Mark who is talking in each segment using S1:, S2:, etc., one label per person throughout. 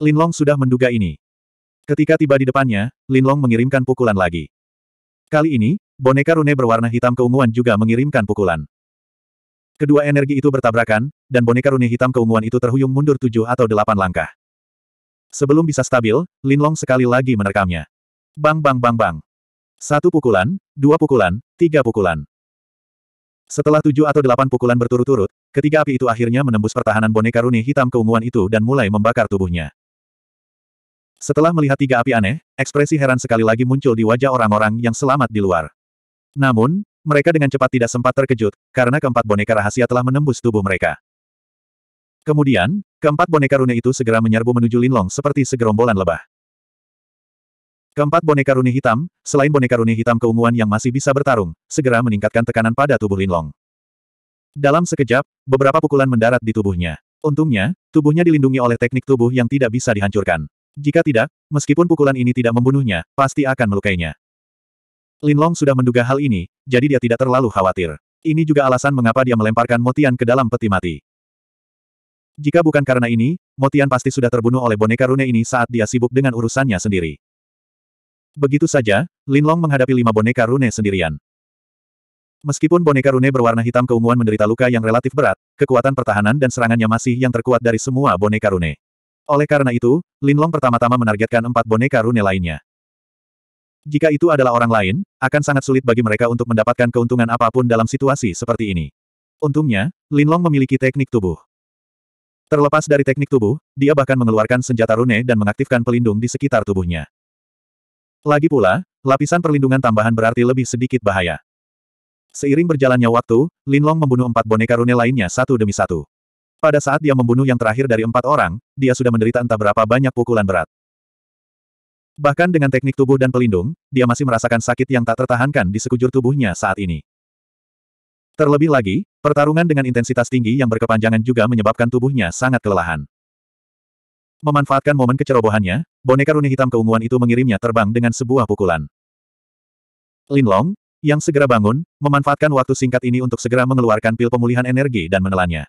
S1: Linlong sudah menduga ini. Ketika tiba di depannya, Linlong mengirimkan pukulan lagi. Kali ini, boneka rune berwarna hitam keunguan juga mengirimkan pukulan. Kedua energi itu bertabrakan, dan boneka rune hitam keunguan itu terhuyung mundur tujuh atau delapan langkah. Sebelum bisa stabil, Linlong sekali lagi menerkamnya. Bang bang bang bang. Satu pukulan, dua pukulan, tiga pukulan. Setelah tujuh atau delapan pukulan berturut-turut, ketiga api itu akhirnya menembus pertahanan boneka rune hitam keunguan itu dan mulai membakar tubuhnya. Setelah melihat tiga api aneh, ekspresi heran sekali lagi muncul di wajah orang-orang yang selamat di luar. Namun, mereka dengan cepat tidak sempat terkejut, karena keempat boneka rahasia telah menembus tubuh mereka. Kemudian, keempat boneka rune itu segera menyerbu menuju Linlong seperti segerombolan lebah. Keempat boneka rune hitam, selain boneka rune hitam keunguan yang masih bisa bertarung, segera meningkatkan tekanan pada tubuh Linlong. Dalam sekejap, beberapa pukulan mendarat di tubuhnya. Untungnya, tubuhnya dilindungi oleh teknik tubuh yang tidak bisa dihancurkan. Jika tidak, meskipun pukulan ini tidak membunuhnya, pasti akan melukainya. Linlong sudah menduga hal ini, jadi dia tidak terlalu khawatir. Ini juga alasan mengapa dia melemparkan Motian ke dalam peti mati. Jika bukan karena ini, Motian pasti sudah terbunuh oleh boneka rune ini saat dia sibuk dengan urusannya sendiri. Begitu saja, Linlong menghadapi lima boneka rune sendirian. Meskipun boneka rune berwarna hitam keunguan menderita luka yang relatif berat, kekuatan pertahanan dan serangannya masih yang terkuat dari semua boneka rune. Oleh karena itu, Linlong pertama-tama menargetkan empat boneka rune lainnya. Jika itu adalah orang lain, akan sangat sulit bagi mereka untuk mendapatkan keuntungan apapun dalam situasi seperti ini. Untungnya, Linlong memiliki teknik tubuh. Terlepas dari teknik tubuh, dia bahkan mengeluarkan senjata rune dan mengaktifkan pelindung di sekitar tubuhnya. Lagi pula, lapisan perlindungan tambahan berarti lebih sedikit bahaya. Seiring berjalannya waktu, Linlong membunuh empat boneka rune lainnya satu demi satu. Pada saat dia membunuh yang terakhir dari empat orang, dia sudah menderita entah berapa banyak pukulan berat. Bahkan dengan teknik tubuh dan pelindung, dia masih merasakan sakit yang tak tertahankan di sekujur tubuhnya saat ini. Terlebih lagi, pertarungan dengan intensitas tinggi yang berkepanjangan juga menyebabkan tubuhnya sangat kelelahan. Memanfaatkan momen kecerobohannya, boneka rune hitam keunguan itu mengirimnya terbang dengan sebuah pukulan. Lin Long, yang segera bangun, memanfaatkan waktu singkat ini untuk segera mengeluarkan pil pemulihan energi dan menelannya.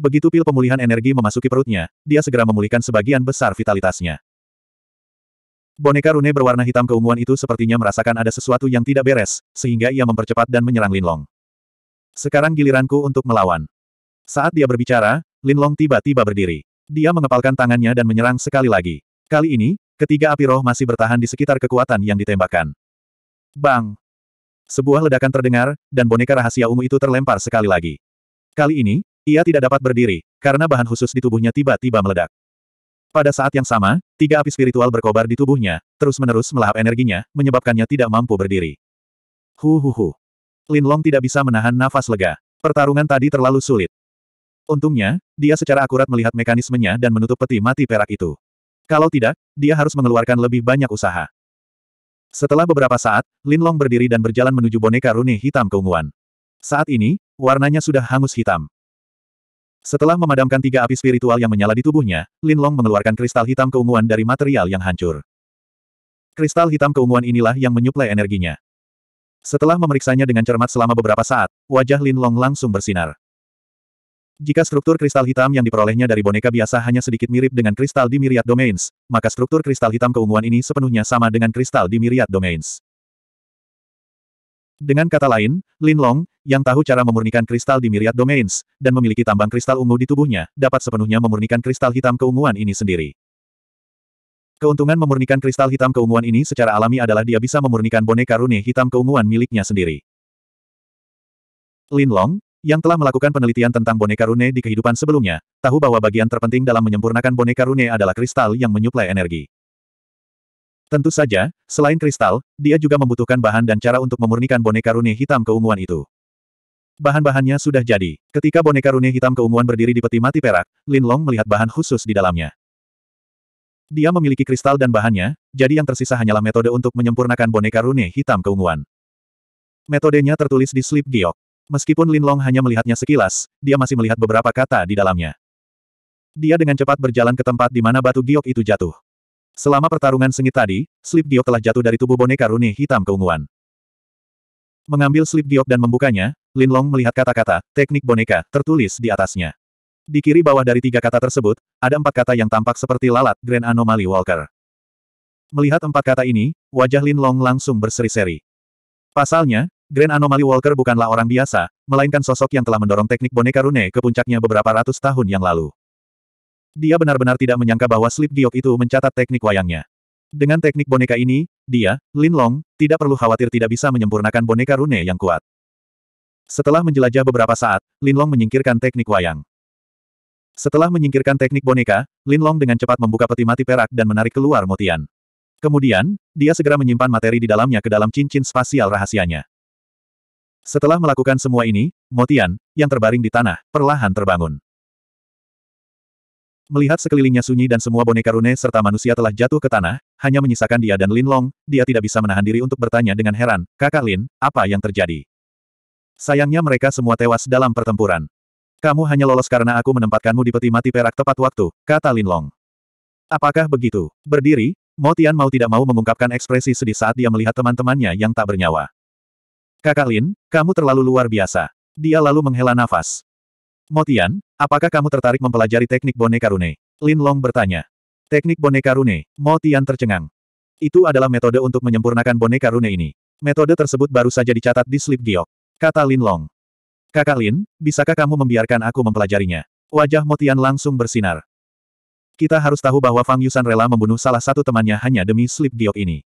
S1: Begitu pil pemulihan energi memasuki perutnya, dia segera memulihkan sebagian besar vitalitasnya. Boneka rune berwarna hitam keunguan itu sepertinya merasakan ada sesuatu yang tidak beres, sehingga ia mempercepat dan menyerang Linlong. Sekarang giliranku untuk melawan. Saat dia berbicara, Linlong tiba-tiba berdiri. Dia mengepalkan tangannya dan menyerang sekali lagi. Kali ini, ketiga api roh masih bertahan di sekitar kekuatan yang ditembakkan. Bang! Sebuah ledakan terdengar, dan boneka rahasia ungu itu terlempar sekali lagi. Kali ini, ia tidak dapat berdiri, karena bahan khusus di tubuhnya tiba-tiba meledak. Pada saat yang sama, tiga api spiritual berkobar di tubuhnya, terus-menerus melahap energinya, menyebabkannya tidak mampu berdiri. Hu hu hu. Lin Long tidak bisa menahan nafas lega. Pertarungan tadi terlalu sulit. Untungnya, dia secara akurat melihat mekanismenya dan menutup peti mati perak itu. Kalau tidak, dia harus mengeluarkan lebih banyak usaha. Setelah beberapa saat, Lin Long berdiri dan berjalan menuju boneka rune hitam keunguan. Saat ini, warnanya sudah hangus hitam. Setelah memadamkan tiga api spiritual yang menyala di tubuhnya, Lin Long mengeluarkan kristal hitam keunguan dari material yang hancur. Kristal hitam keunguan inilah yang menyuplai energinya. Setelah memeriksanya dengan cermat selama beberapa saat, wajah Lin Long langsung bersinar. Jika struktur kristal hitam yang diperolehnya dari boneka biasa hanya sedikit mirip dengan kristal di Myriad Domains, maka struktur kristal hitam keunguan ini sepenuhnya sama dengan kristal di Myriad Domains. Dengan kata lain, Lin Long, yang tahu cara memurnikan kristal di Myriad Domains, dan memiliki tambang kristal ungu di tubuhnya, dapat sepenuhnya memurnikan kristal hitam keunguan ini sendiri. Keuntungan memurnikan kristal hitam keunguan ini secara alami adalah dia bisa memurnikan boneka rune hitam keunguan miliknya sendiri. Lin Long, yang telah melakukan penelitian tentang boneka rune di kehidupan sebelumnya, tahu bahwa bagian terpenting dalam menyempurnakan boneka rune adalah kristal yang menyuplai energi. Tentu saja, selain kristal, dia juga membutuhkan bahan dan cara untuk memurnikan boneka rune hitam keunguan itu. Bahan-bahannya sudah jadi. Ketika boneka rune hitam keunguan berdiri di peti mati perak, Lin Long melihat bahan khusus di dalamnya. Dia memiliki kristal dan bahannya, jadi yang tersisa hanyalah metode untuk menyempurnakan boneka rune hitam keunguan. Metodenya tertulis di slip giok. Meskipun Lin Long hanya melihatnya sekilas, dia masih melihat beberapa kata di dalamnya. Dia dengan cepat berjalan ke tempat di mana batu giok itu jatuh. Selama pertarungan sengit tadi, slip giok telah jatuh dari tubuh boneka rune hitam keunguan. Mengambil slip giok dan membukanya, Lin Long melihat kata-kata, teknik boneka, tertulis di atasnya. Di kiri bawah dari tiga kata tersebut, ada empat kata yang tampak seperti lalat Grand Anomaly Walker. Melihat empat kata ini, wajah Lin Long langsung berseri-seri. Pasalnya, Grand Anomaly Walker bukanlah orang biasa, melainkan sosok yang telah mendorong teknik boneka rune ke puncaknya beberapa ratus tahun yang lalu. Dia benar-benar tidak menyangka bahwa Slip Giok itu mencatat teknik wayangnya. Dengan teknik boneka ini, dia, Lin Long, tidak perlu khawatir tidak bisa menyempurnakan boneka rune yang kuat. Setelah menjelajah beberapa saat, Lin Long menyingkirkan teknik wayang. Setelah menyingkirkan teknik boneka, Lin Long dengan cepat membuka peti mati perak dan menarik keluar Motian. Kemudian, dia segera menyimpan materi di dalamnya ke dalam cincin spasial rahasianya. Setelah melakukan semua ini, motian, yang terbaring di tanah, perlahan terbangun. Melihat sekelilingnya sunyi dan semua boneka rune serta manusia telah jatuh ke tanah, hanya menyisakan dia dan Lin Long, dia tidak bisa menahan diri untuk bertanya dengan heran, kakak Lin, apa yang terjadi? Sayangnya mereka semua tewas dalam pertempuran. Kamu hanya lolos karena aku menempatkanmu di peti mati perak tepat waktu, kata Lin Long. Apakah begitu? Berdiri, Mo Tian mau tidak mau mengungkapkan ekspresi sedih saat dia melihat teman-temannya yang tak bernyawa. Kakak Lin, kamu terlalu luar biasa. Dia lalu menghela nafas. Tian, apakah kamu tertarik mempelajari teknik boneka rune? Lin Long bertanya. Teknik boneka rune, Motian tercengang. Itu adalah metode untuk menyempurnakan boneka rune ini. Metode tersebut baru saja dicatat di slip giok. Kata Lin Long. Kakak Lin, bisakah kamu membiarkan aku mempelajarinya? Wajah Motian langsung bersinar. Kita harus tahu bahwa Fang Yusan rela membunuh salah satu temannya hanya demi slip giok ini.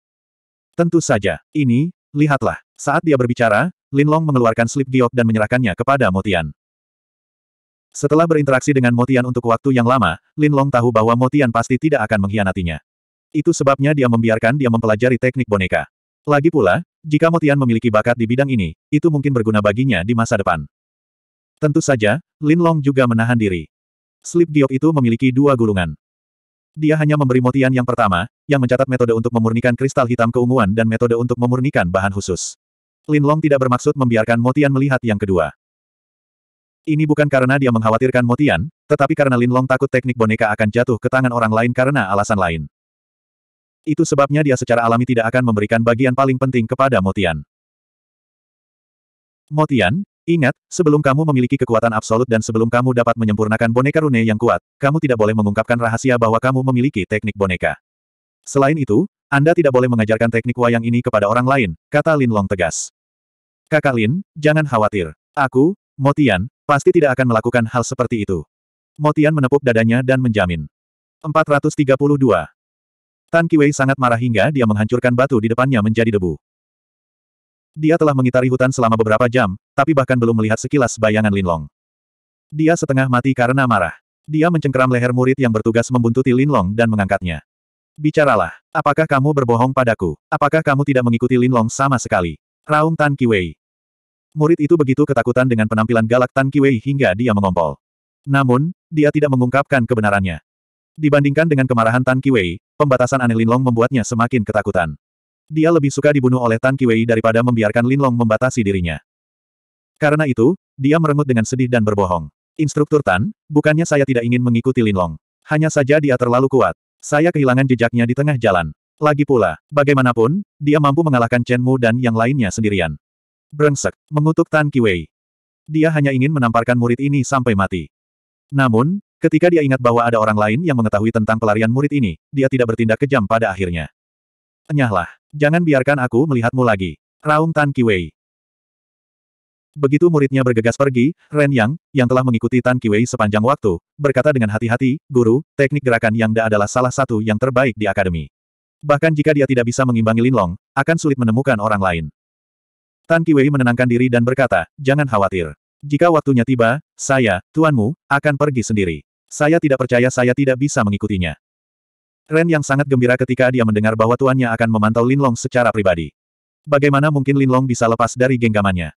S1: Tentu saja, ini, lihatlah. Saat dia berbicara, Lin Long mengeluarkan slip giok dan menyerahkannya kepada Motian. Setelah berinteraksi dengan Motian untuk waktu yang lama, Lin Long tahu bahwa Motian pasti tidak akan mengkhianatinya. Itu sebabnya dia membiarkan dia mempelajari teknik boneka. Lagi pula, jika Motian memiliki bakat di bidang ini, itu mungkin berguna baginya di masa depan. Tentu saja, Lin Long juga menahan diri. Slip Giok itu memiliki dua gulungan. Dia hanya memberi Motian yang pertama, yang mencatat metode untuk memurnikan kristal hitam keunguan dan metode untuk memurnikan bahan khusus. Lin Long tidak bermaksud membiarkan Motian melihat yang kedua. Ini bukan karena dia mengkhawatirkan Motian, tetapi karena Lin Long takut teknik boneka akan jatuh ke tangan orang lain karena alasan lain. Itu sebabnya dia secara alami tidak akan memberikan bagian paling penting kepada Motian. Motian, ingat, sebelum kamu memiliki kekuatan absolut dan sebelum kamu dapat menyempurnakan boneka rune yang kuat, kamu tidak boleh mengungkapkan rahasia bahwa kamu memiliki teknik boneka. Selain itu, Anda tidak boleh mengajarkan teknik wayang ini kepada orang lain, kata Lin Long tegas. Kakak Lin, jangan khawatir. Aku, Motian, Pasti tidak akan melakukan hal seperti itu. Motian menepuk dadanya dan menjamin. 432. Tan Kiwei sangat marah hingga dia menghancurkan batu di depannya menjadi debu. Dia telah mengitari hutan selama beberapa jam, tapi bahkan belum melihat sekilas bayangan Linlong. Dia setengah mati karena marah. Dia mencengkeram leher murid yang bertugas membuntuti Linlong dan mengangkatnya. Bicaralah, apakah kamu berbohong padaku? Apakah kamu tidak mengikuti Linlong sama sekali? Raung Tan Kiwei. Murid itu begitu ketakutan dengan penampilan galak Tan Kiwei hingga dia mengompol. Namun, dia tidak mengungkapkan kebenarannya. Dibandingkan dengan kemarahan Tan Kiwei, pembatasan aneh Linlong membuatnya semakin ketakutan. Dia lebih suka dibunuh oleh Tan Kiwei daripada membiarkan Linlong membatasi dirinya. Karena itu, dia merengut dengan sedih dan berbohong. Instruktur Tan, bukannya saya tidak ingin mengikuti Linlong. Hanya saja dia terlalu kuat. Saya kehilangan jejaknya di tengah jalan. Lagi pula, bagaimanapun, dia mampu mengalahkan Chen Mu dan yang lainnya sendirian. Brengsek, mengutuk Tan Kiwei. Dia hanya ingin menamparkan murid ini sampai mati. Namun, ketika dia ingat bahwa ada orang lain yang mengetahui tentang pelarian murid ini, dia tidak bertindak kejam pada akhirnya. Enyahlah, jangan biarkan aku melihatmu lagi. Raung Tan Kiwei. Begitu muridnya bergegas pergi, Ren Yang, yang telah mengikuti Tan Kiwei sepanjang waktu, berkata dengan hati-hati, Guru, teknik gerakan Yang Da adalah salah satu yang terbaik di akademi. Bahkan jika dia tidak bisa mengimbangi Lin Long, akan sulit menemukan orang lain. Tan Kiwei menenangkan diri dan berkata, jangan khawatir. Jika waktunya tiba, saya, tuanmu, akan pergi sendiri. Saya tidak percaya saya tidak bisa mengikutinya. Ren yang sangat gembira ketika dia mendengar bahwa tuannya akan memantau Linlong secara pribadi. Bagaimana mungkin Linlong bisa lepas dari genggamannya?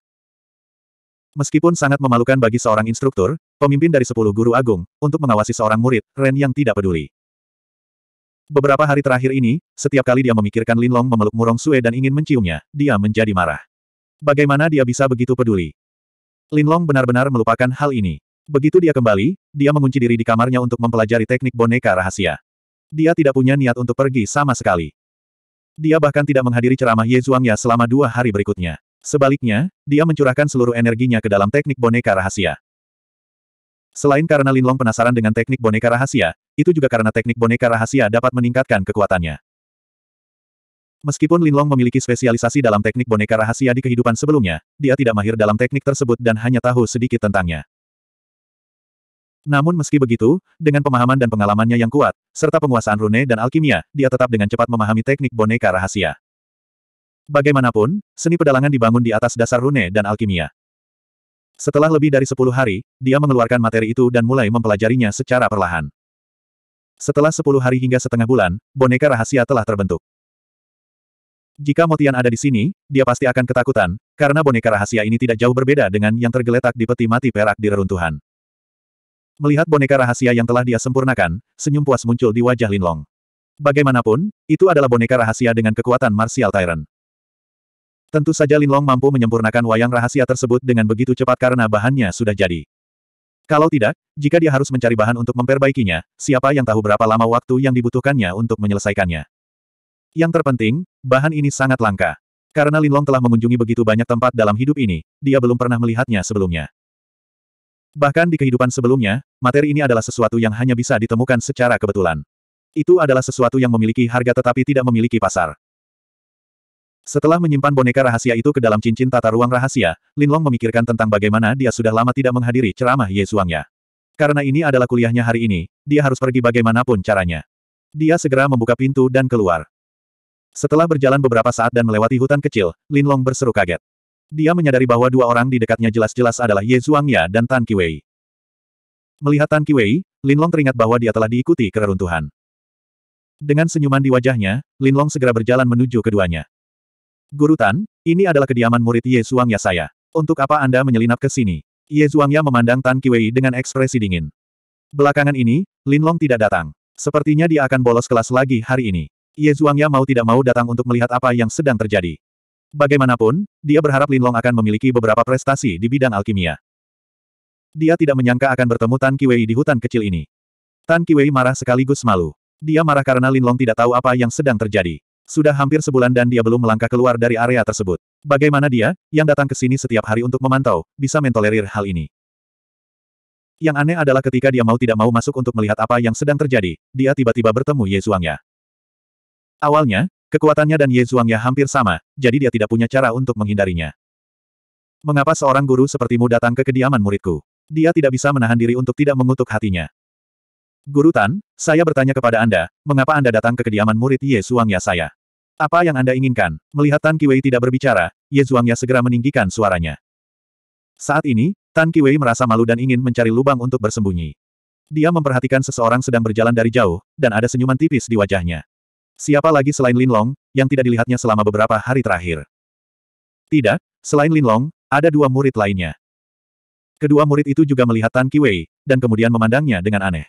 S1: Meskipun sangat memalukan bagi seorang instruktur, pemimpin dari sepuluh guru agung, untuk mengawasi seorang murid, Ren yang tidak peduli. Beberapa hari terakhir ini, setiap kali dia memikirkan Linlong memeluk Murong Sue dan ingin menciumnya, dia menjadi marah. Bagaimana dia bisa begitu peduli? Linlong benar-benar melupakan hal ini. Begitu dia kembali, dia mengunci diri di kamarnya untuk mempelajari teknik boneka rahasia. Dia tidak punya niat untuk pergi sama sekali. Dia bahkan tidak menghadiri ceramah Ye Zhuangya selama dua hari berikutnya. Sebaliknya, dia mencurahkan seluruh energinya ke dalam teknik boneka rahasia. Selain karena Linlong penasaran dengan teknik boneka rahasia, itu juga karena teknik boneka rahasia dapat meningkatkan kekuatannya. Meskipun Linlong memiliki spesialisasi dalam teknik boneka rahasia di kehidupan sebelumnya, dia tidak mahir dalam teknik tersebut dan hanya tahu sedikit tentangnya. Namun meski begitu, dengan pemahaman dan pengalamannya yang kuat, serta penguasaan rune dan alkimia, dia tetap dengan cepat memahami teknik boneka rahasia. Bagaimanapun, seni pedalangan dibangun di atas dasar rune dan alkimia. Setelah lebih dari sepuluh hari, dia mengeluarkan materi itu dan mulai mempelajarinya secara perlahan. Setelah sepuluh hari hingga setengah bulan, boneka rahasia telah terbentuk. Jika Motian ada di sini, dia pasti akan ketakutan, karena boneka rahasia ini tidak jauh berbeda dengan yang tergeletak di peti mati perak di reruntuhan. Melihat boneka rahasia yang telah dia sempurnakan, senyum puas muncul di wajah Linlong. Bagaimanapun, itu adalah boneka rahasia dengan kekuatan martial Tyrant. Tentu saja Linlong mampu menyempurnakan wayang rahasia tersebut dengan begitu cepat karena bahannya sudah jadi. Kalau tidak, jika dia harus mencari bahan untuk memperbaikinya, siapa yang tahu berapa lama waktu yang dibutuhkannya untuk menyelesaikannya. Yang terpenting, bahan ini sangat langka. Karena Linlong telah mengunjungi begitu banyak tempat dalam hidup ini, dia belum pernah melihatnya sebelumnya. Bahkan di kehidupan sebelumnya, materi ini adalah sesuatu yang hanya bisa ditemukan secara kebetulan. Itu adalah sesuatu yang memiliki harga tetapi tidak memiliki pasar. Setelah menyimpan boneka rahasia itu ke dalam cincin tata ruang rahasia, Linlong memikirkan tentang bagaimana dia sudah lama tidak menghadiri ceramah Yesuangnya. Karena ini adalah kuliahnya hari ini, dia harus pergi bagaimanapun caranya. Dia segera membuka pintu dan keluar. Setelah berjalan beberapa saat dan melewati hutan kecil, Lin Long berseru kaget. Dia menyadari bahwa dua orang di dekatnya jelas-jelas adalah Ye Zhuangya dan Tan Kiwei. Melihat Tan Kiwei, Lin Long teringat bahwa dia telah diikuti keruntuhan. Dengan senyuman di wajahnya, Lin Long segera berjalan menuju keduanya. Guru Tan, ini adalah kediaman murid Ye Zhuangya saya. Untuk apa Anda menyelinap ke sini? Ye Zhuangya memandang Tan Kiwei dengan ekspresi dingin. Belakangan ini, Lin Long tidak datang. Sepertinya dia akan bolos kelas lagi hari ini. Ye Zhuangya mau tidak mau datang untuk melihat apa yang sedang terjadi. Bagaimanapun, dia berharap Linlong akan memiliki beberapa prestasi di bidang alkimia. Dia tidak menyangka akan bertemu Tan Kiwei di hutan kecil ini. Tan Kiwei marah sekaligus malu. Dia marah karena Linlong tidak tahu apa yang sedang terjadi. Sudah hampir sebulan dan dia belum melangkah keluar dari area tersebut. Bagaimana dia, yang datang ke sini setiap hari untuk memantau, bisa mentolerir hal ini? Yang aneh adalah ketika dia mau tidak mau masuk untuk melihat apa yang sedang terjadi, dia tiba-tiba bertemu Ye Zhuangya. Awalnya, kekuatannya dan Ye Zhuangya hampir sama, jadi dia tidak punya cara untuk menghindarinya. Mengapa seorang guru sepertimu datang ke kediaman muridku? Dia tidak bisa menahan diri untuk tidak mengutuk hatinya. Guru Tan, saya bertanya kepada Anda, mengapa Anda datang ke kediaman murid Ye Zhuangya saya? Apa yang Anda inginkan? Melihat Tan Kiwei tidak berbicara, Ye Zhuangya segera meninggikan suaranya. Saat ini, Tan Kiwei merasa malu dan ingin mencari lubang untuk bersembunyi. Dia memperhatikan seseorang sedang berjalan dari jauh, dan ada senyuman tipis di wajahnya. Siapa lagi selain Linlong, yang tidak dilihatnya selama beberapa hari terakhir? Tidak, selain Linlong, ada dua murid lainnya. Kedua murid itu juga melihat Tan Ki Wei dan kemudian memandangnya dengan aneh.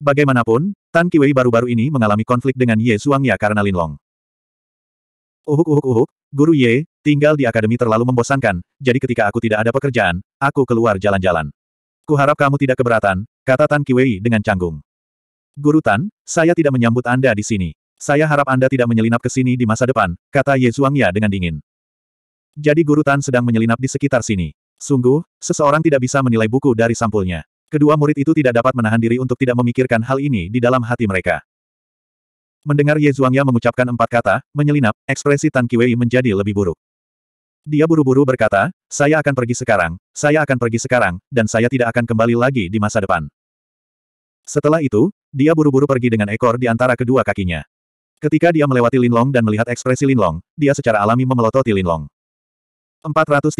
S1: Bagaimanapun, Tan Ki Wei baru-baru ini mengalami konflik dengan Ye Zhuangya karena Linlong. Uhuk uhuk uhuk, Guru Ye, tinggal di akademi terlalu membosankan, jadi ketika aku tidak ada pekerjaan, aku keluar jalan-jalan. Kuharap kamu tidak keberatan, kata Tan Ki Wei dengan canggung. Guru Tan, saya tidak menyambut Anda di sini. Saya harap Anda tidak menyelinap ke sini di masa depan, kata Ye Zhuangya dengan dingin. Jadi Guru Tan sedang menyelinap di sekitar sini. Sungguh, seseorang tidak bisa menilai buku dari sampulnya. Kedua murid itu tidak dapat menahan diri untuk tidak memikirkan hal ini di dalam hati mereka. Mendengar Ye Zhuangya mengucapkan empat kata, menyelinap, ekspresi Tan Kiwei menjadi lebih buruk. Dia buru-buru berkata, saya akan pergi sekarang, saya akan pergi sekarang, dan saya tidak akan kembali lagi di masa depan. Setelah itu, dia buru-buru pergi dengan ekor di antara kedua kakinya. Ketika dia melewati Linlong dan melihat ekspresi Linlong, dia secara alami memelototi Linlong. 433.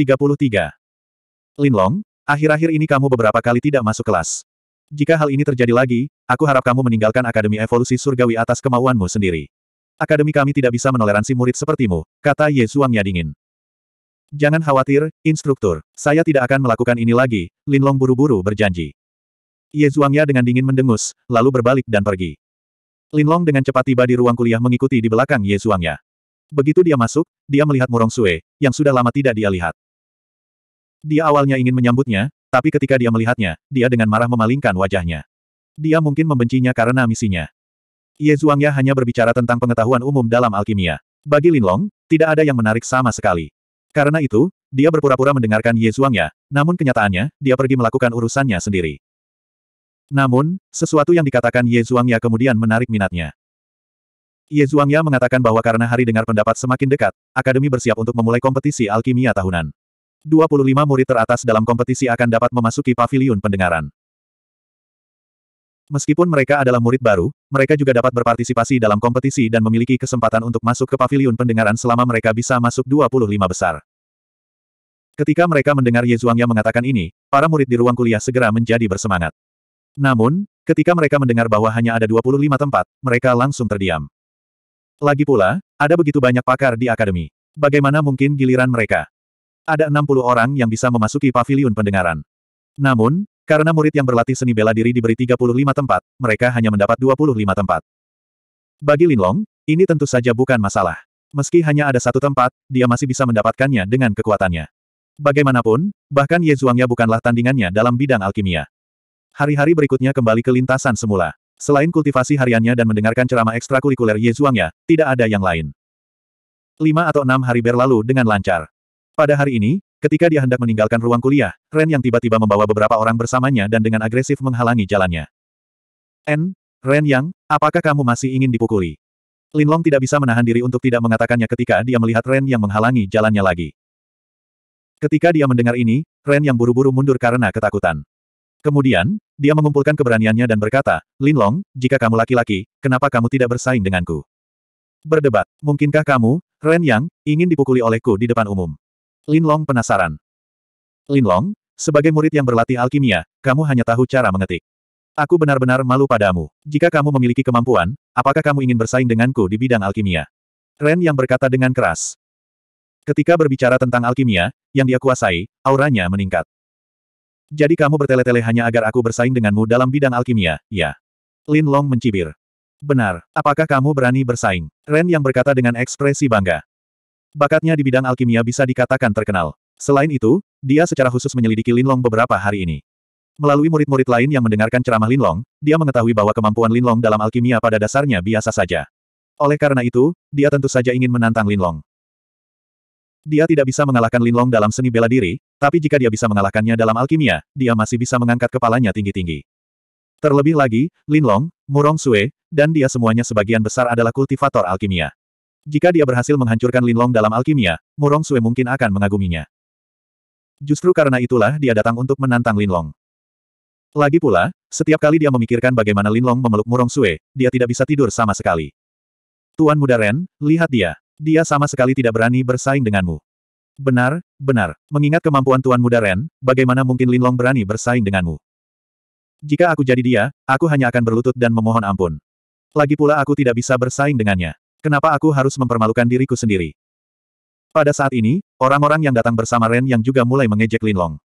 S1: Linlong, akhir-akhir ini kamu beberapa kali tidak masuk kelas. Jika hal ini terjadi lagi, aku harap kamu meninggalkan Akademi Evolusi Surgawi atas kemauanmu sendiri. Akademi kami tidak bisa menoleransi murid sepertimu, kata Ye Suangnya dingin. Jangan khawatir, instruktur. Saya tidak akan melakukan ini lagi, Linlong buru-buru berjanji. Ye Zhuangya dengan dingin mendengus, lalu berbalik dan pergi. Linlong dengan cepat tiba di ruang kuliah mengikuti di belakang Ye Zhuangya. Begitu dia masuk, dia melihat Murong Sue, yang sudah lama tidak dia lihat. Dia awalnya ingin menyambutnya, tapi ketika dia melihatnya, dia dengan marah memalingkan wajahnya. Dia mungkin membencinya karena misinya. Ye Zhuangya hanya berbicara tentang pengetahuan umum dalam alkimia. Bagi Linlong, tidak ada yang menarik sama sekali. Karena itu, dia berpura-pura mendengarkan Ye Zhuangya, namun kenyataannya, dia pergi melakukan urusannya sendiri. Namun, sesuatu yang dikatakan Ye Zhuangya kemudian menarik minatnya. Ye Zhuangya mengatakan bahwa karena hari dengar pendapat semakin dekat, Akademi bersiap untuk memulai kompetisi alkimia tahunan. 25 murid teratas dalam kompetisi akan dapat memasuki pavilion pendengaran. Meskipun mereka adalah murid baru, mereka juga dapat berpartisipasi dalam kompetisi dan memiliki kesempatan untuk masuk ke pavilion pendengaran selama mereka bisa masuk 25 besar. Ketika mereka mendengar Ye Zhuangya mengatakan ini, para murid di ruang kuliah segera menjadi bersemangat. Namun, ketika mereka mendengar bahwa hanya ada 25 tempat, mereka langsung terdiam. Lagi pula, ada begitu banyak pakar di akademi. Bagaimana mungkin giliran mereka? Ada 60 orang yang bisa memasuki pavilion pendengaran. Namun, karena murid yang berlatih seni bela diri diberi 35 tempat, mereka hanya mendapat 25 tempat. Bagi Linlong, ini tentu saja bukan masalah. Meski hanya ada satu tempat, dia masih bisa mendapatkannya dengan kekuatannya. Bagaimanapun, bahkan Ye Zhuangya bukanlah tandingannya dalam bidang alkimia. Hari-hari berikutnya kembali ke lintasan semula. Selain kultivasi hariannya dan mendengarkan ceramah ekstrakurikuler Ye Zhuangnya, tidak ada yang lain. Lima atau enam hari berlalu dengan lancar. Pada hari ini, ketika dia hendak meninggalkan ruang kuliah, Ren yang tiba-tiba membawa beberapa orang bersamanya dan dengan agresif menghalangi jalannya. N, Ren yang, apakah kamu masih ingin dipukuli? Linlong tidak bisa menahan diri untuk tidak mengatakannya ketika dia melihat Ren yang menghalangi jalannya lagi. Ketika dia mendengar ini, Ren yang buru-buru mundur karena ketakutan. Kemudian, dia mengumpulkan keberaniannya dan berkata, Lin Long, jika kamu laki-laki, kenapa kamu tidak bersaing denganku? Berdebat, mungkinkah kamu, Ren Yang, ingin dipukuli olehku di depan umum? Lin Long penasaran. Lin Long, sebagai murid yang berlatih alkimia, kamu hanya tahu cara mengetik. Aku benar-benar malu padamu. Jika kamu memiliki kemampuan, apakah kamu ingin bersaing denganku di bidang alkimia? Ren Yang berkata dengan keras. Ketika berbicara tentang alkimia, yang dia kuasai, auranya meningkat. Jadi kamu bertele-tele hanya agar aku bersaing denganmu dalam bidang alkimia, ya? Lin Long mencibir. Benar, apakah kamu berani bersaing? Ren yang berkata dengan ekspresi bangga. Bakatnya di bidang alkimia bisa dikatakan terkenal. Selain itu, dia secara khusus menyelidiki Lin Long beberapa hari ini. Melalui murid-murid lain yang mendengarkan ceramah Lin Long, dia mengetahui bahwa kemampuan Lin Long dalam alkimia pada dasarnya biasa saja. Oleh karena itu, dia tentu saja ingin menantang Lin Long. Dia tidak bisa mengalahkan Linlong dalam seni bela diri, tapi jika dia bisa mengalahkannya dalam alkimia, dia masih bisa mengangkat kepalanya tinggi-tinggi. Terlebih lagi, Linlong, Murong Sue, dan dia semuanya sebagian besar adalah kultivator alkimia. Jika dia berhasil menghancurkan Linlong dalam alkimia, Murong Sue mungkin akan mengaguminya. Justru karena itulah dia datang untuk menantang Linlong. Lagi pula, setiap kali dia memikirkan bagaimana Linlong memeluk Murong Sue, dia tidak bisa tidur sama sekali. Tuan Muda Ren, lihat dia. Dia sama sekali tidak berani bersaing denganmu. Benar, benar. Mengingat kemampuan Tuan Muda Ren, bagaimana mungkin Linlong berani bersaing denganmu? Jika aku jadi dia, aku hanya akan berlutut dan memohon ampun. Lagi pula aku tidak bisa bersaing dengannya. Kenapa aku harus mempermalukan diriku sendiri? Pada saat ini, orang-orang yang datang bersama Ren yang juga mulai mengejek Linlong.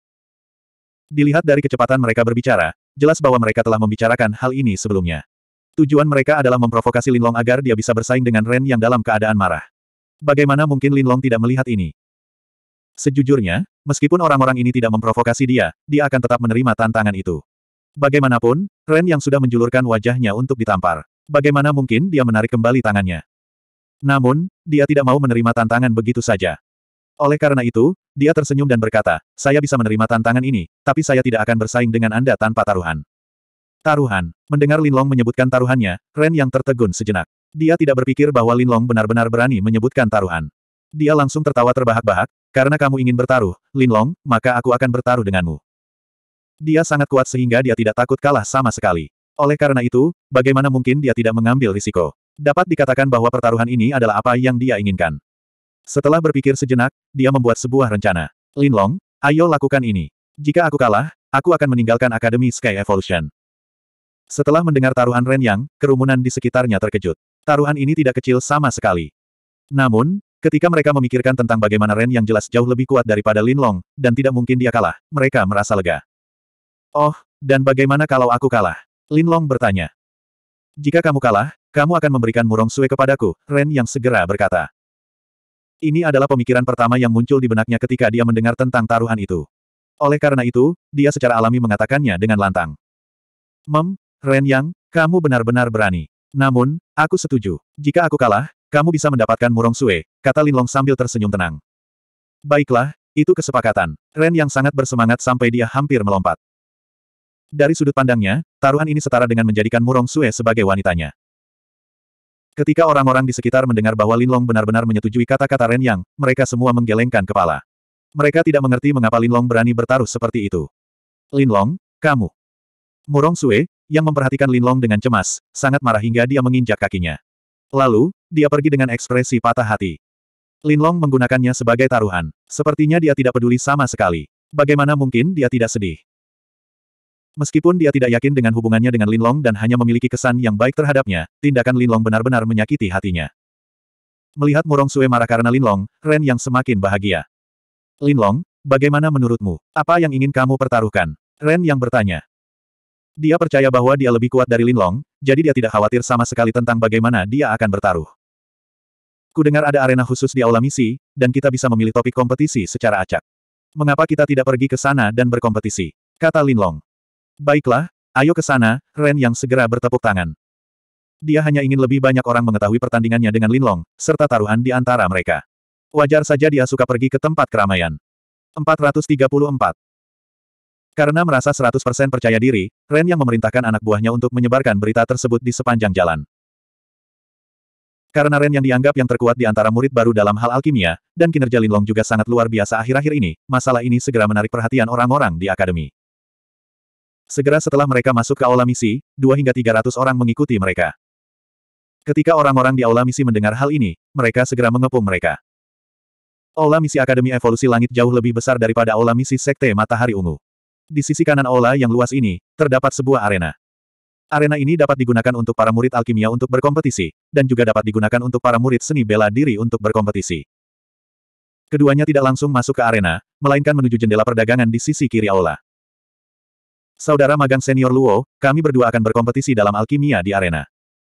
S1: Dilihat dari kecepatan mereka berbicara, jelas bahwa mereka telah membicarakan hal ini sebelumnya. Tujuan mereka adalah memprovokasi Linlong agar dia bisa bersaing dengan Ren yang dalam keadaan marah. Bagaimana mungkin Linlong tidak melihat ini? Sejujurnya, meskipun orang-orang ini tidak memprovokasi dia, dia akan tetap menerima tantangan itu. Bagaimanapun, Ren yang sudah menjulurkan wajahnya untuk ditampar. Bagaimana mungkin dia menarik kembali tangannya? Namun, dia tidak mau menerima tantangan begitu saja. Oleh karena itu, dia tersenyum dan berkata, saya bisa menerima tantangan ini, tapi saya tidak akan bersaing dengan Anda tanpa taruhan. Taruhan. Mendengar Linlong menyebutkan taruhannya, Ren yang tertegun sejenak. Dia tidak berpikir bahwa Lin Long benar-benar berani menyebutkan taruhan. Dia langsung tertawa terbahak-bahak, karena kamu ingin bertaruh, Lin Long, maka aku akan bertaruh denganmu. Dia sangat kuat sehingga dia tidak takut kalah sama sekali. Oleh karena itu, bagaimana mungkin dia tidak mengambil risiko? Dapat dikatakan bahwa pertaruhan ini adalah apa yang dia inginkan. Setelah berpikir sejenak, dia membuat sebuah rencana. Lin Long, ayo lakukan ini. Jika aku kalah, aku akan meninggalkan Akademi Sky Evolution. Setelah mendengar taruhan Ren Yang, kerumunan di sekitarnya terkejut. Taruhan ini tidak kecil sama sekali. Namun, ketika mereka memikirkan tentang bagaimana Ren yang jelas jauh lebih kuat daripada Lin Long, dan tidak mungkin dia kalah, mereka merasa lega. Oh, dan bagaimana kalau aku kalah? Lin Long bertanya. Jika kamu kalah, kamu akan memberikan murong sue kepadaku, Ren yang segera berkata. Ini adalah pemikiran pertama yang muncul di benaknya ketika dia mendengar tentang taruhan itu. Oleh karena itu, dia secara alami mengatakannya dengan lantang. Mem, Ren Yang, kamu benar-benar berani. Namun, aku setuju. Jika aku kalah, kamu bisa mendapatkan murong sue, kata Linlong sambil tersenyum tenang. Baiklah, itu kesepakatan. Ren yang sangat bersemangat sampai dia hampir melompat. Dari sudut pandangnya, taruhan ini setara dengan menjadikan Murong Sue sebagai wanitanya. Ketika orang-orang di sekitar mendengar bahwa Linlong benar-benar menyetujui kata-kata Ren Yang, mereka semua menggelengkan kepala. Mereka tidak mengerti mengapa Linlong berani bertaruh seperti itu. Linlong, kamu. Murong Sue, yang memperhatikan Linlong dengan cemas, sangat marah hingga dia menginjak kakinya. Lalu, dia pergi dengan ekspresi patah hati. Linlong menggunakannya sebagai taruhan. Sepertinya dia tidak peduli sama sekali. Bagaimana mungkin dia tidak sedih? Meskipun dia tidak yakin dengan hubungannya dengan Linlong dan hanya memiliki kesan yang baik terhadapnya, tindakan Linlong benar-benar menyakiti hatinya. Melihat Murong Sue marah karena Linlong, Ren yang semakin bahagia. Linlong, bagaimana menurutmu? Apa yang ingin kamu pertaruhkan? Ren yang bertanya. Dia percaya bahwa dia lebih kuat dari Linlong, jadi dia tidak khawatir sama sekali tentang bagaimana dia akan bertaruh. Kudengar ada arena khusus di aula misi, dan kita bisa memilih topik kompetisi secara acak. Mengapa kita tidak pergi ke sana dan berkompetisi? Kata Linlong. Baiklah, ayo ke sana, Ren yang segera bertepuk tangan. Dia hanya ingin lebih banyak orang mengetahui pertandingannya dengan Linlong, serta taruhan di antara mereka. Wajar saja dia suka pergi ke tempat keramaian. 434. Karena merasa 100% percaya diri, Ren yang memerintahkan anak buahnya untuk menyebarkan berita tersebut di sepanjang jalan. Karena Ren yang dianggap yang terkuat di antara murid baru dalam hal alkimia, dan kinerja Linlong juga sangat luar biasa akhir-akhir ini, masalah ini segera menarik perhatian orang-orang di akademi. Segera setelah mereka masuk ke aula misi, dua hingga tiga ratus orang mengikuti mereka. Ketika orang-orang di aula misi mendengar hal ini, mereka segera mengepung mereka. Aula misi Akademi Evolusi Langit jauh lebih besar daripada aula misi Sekte Matahari Ungu. Di sisi kanan aula yang luas ini, terdapat sebuah arena. Arena ini dapat digunakan untuk para murid alkimia untuk berkompetisi, dan juga dapat digunakan untuk para murid seni bela diri untuk berkompetisi. Keduanya tidak langsung masuk ke arena, melainkan menuju jendela perdagangan di sisi kiri aula. Saudara magang senior Luo, kami berdua akan berkompetisi dalam alkimia di arena.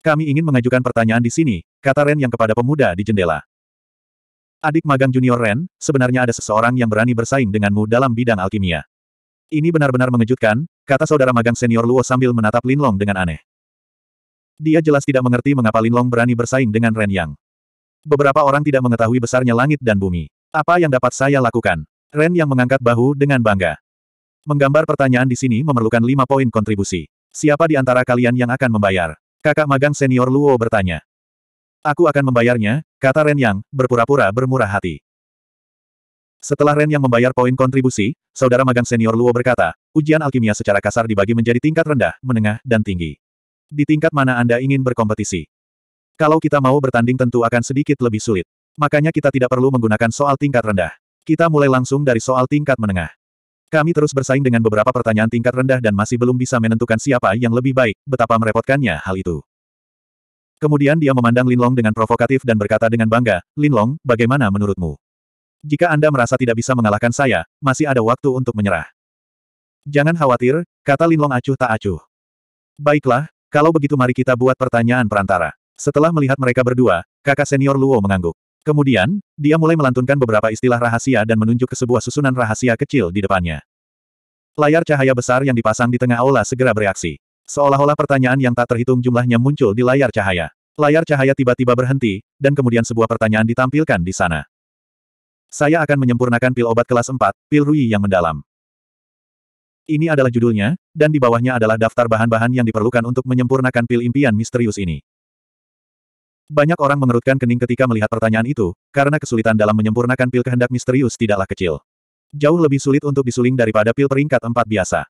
S1: Kami ingin mengajukan pertanyaan di sini, kata Ren yang kepada pemuda di jendela. Adik magang junior Ren, sebenarnya ada seseorang yang berani bersaing denganmu dalam bidang alkimia. Ini benar-benar mengejutkan, kata saudara magang senior Luo sambil menatap Lin Long dengan aneh. Dia jelas tidak mengerti mengapa Lin Long berani bersaing dengan Ren Yang. Beberapa orang tidak mengetahui besarnya langit dan bumi. Apa yang dapat saya lakukan? Ren Yang mengangkat bahu dengan bangga. Menggambar pertanyaan di sini memerlukan lima poin kontribusi. Siapa di antara kalian yang akan membayar? Kakak magang senior Luo bertanya. Aku akan membayarnya, kata Ren Yang, berpura-pura bermurah hati. Setelah Ren yang membayar poin kontribusi, saudara magang senior Luo berkata, ujian alkimia secara kasar dibagi menjadi tingkat rendah, menengah, dan tinggi. Di tingkat mana Anda ingin berkompetisi? Kalau kita mau bertanding tentu akan sedikit lebih sulit. Makanya kita tidak perlu menggunakan soal tingkat rendah. Kita mulai langsung dari soal tingkat menengah. Kami terus bersaing dengan beberapa pertanyaan tingkat rendah dan masih belum bisa menentukan siapa yang lebih baik, betapa merepotkannya hal itu. Kemudian dia memandang Linlong dengan provokatif dan berkata dengan bangga, Linlong, bagaimana menurutmu? Jika Anda merasa tidak bisa mengalahkan saya, masih ada waktu untuk menyerah. Jangan khawatir, kata Linlong acuh tak acuh. Baiklah, kalau begitu mari kita buat pertanyaan perantara. Setelah melihat mereka berdua, kakak senior Luo mengangguk. Kemudian, dia mulai melantunkan beberapa istilah rahasia dan menunjuk ke sebuah susunan rahasia kecil di depannya. Layar cahaya besar yang dipasang di tengah aula segera bereaksi. Seolah-olah pertanyaan yang tak terhitung jumlahnya muncul di layar cahaya. Layar cahaya tiba-tiba berhenti, dan kemudian sebuah pertanyaan ditampilkan di sana. Saya akan menyempurnakan pil obat kelas 4, pil Rui yang mendalam. Ini adalah judulnya, dan di bawahnya adalah daftar bahan-bahan yang diperlukan untuk menyempurnakan pil impian misterius ini. Banyak orang mengerutkan kening ketika melihat pertanyaan itu, karena kesulitan dalam menyempurnakan pil kehendak misterius tidaklah kecil. Jauh lebih sulit untuk disuling daripada pil peringkat 4 biasa.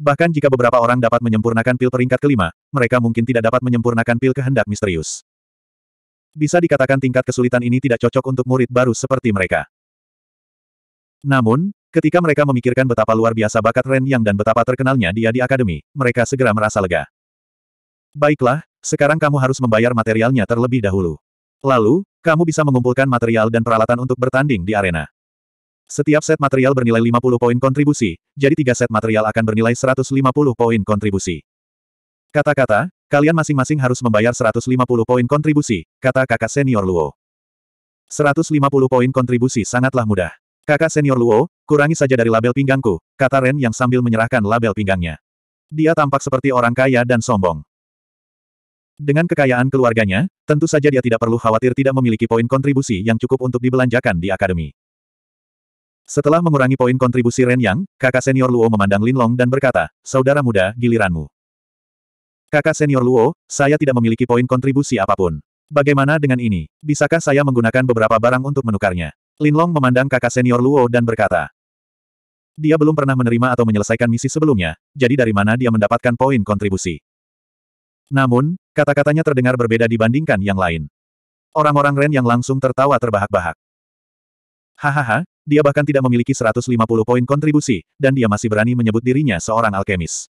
S1: Bahkan jika beberapa orang dapat menyempurnakan pil peringkat kelima, mereka mungkin tidak dapat menyempurnakan pil kehendak misterius. Bisa dikatakan tingkat kesulitan ini tidak cocok untuk murid baru seperti mereka. Namun, ketika mereka memikirkan betapa luar biasa bakat Ren Yang dan betapa terkenalnya dia di akademi, mereka segera merasa lega. Baiklah, sekarang kamu harus membayar materialnya terlebih dahulu. Lalu, kamu bisa mengumpulkan material dan peralatan untuk bertanding di arena. Setiap set material bernilai 50 poin kontribusi, jadi tiga set material akan bernilai 150 poin kontribusi. Kata-kata, Kalian masing-masing harus membayar 150 poin kontribusi, kata kakak senior Luo. 150 poin kontribusi sangatlah mudah. Kakak senior Luo, kurangi saja dari label pinggangku, kata Ren yang sambil menyerahkan label pinggangnya. Dia tampak seperti orang kaya dan sombong. Dengan kekayaan keluarganya, tentu saja dia tidak perlu khawatir tidak memiliki poin kontribusi yang cukup untuk dibelanjakan di akademi. Setelah mengurangi poin kontribusi Ren Yang, kakak senior Luo memandang Lin Long dan berkata, Saudara muda, giliranmu. Kakak senior Luo, saya tidak memiliki poin kontribusi apapun. Bagaimana dengan ini? Bisakah saya menggunakan beberapa barang untuk menukarnya? Linlong memandang kakak senior Luo dan berkata. Dia belum pernah menerima atau menyelesaikan misi sebelumnya, jadi dari mana dia mendapatkan poin kontribusi. Namun, kata-katanya terdengar berbeda dibandingkan yang lain. Orang-orang Ren yang langsung tertawa terbahak-bahak. Hahaha, dia bahkan tidak memiliki 150 poin kontribusi, dan dia masih berani menyebut dirinya seorang alkemis.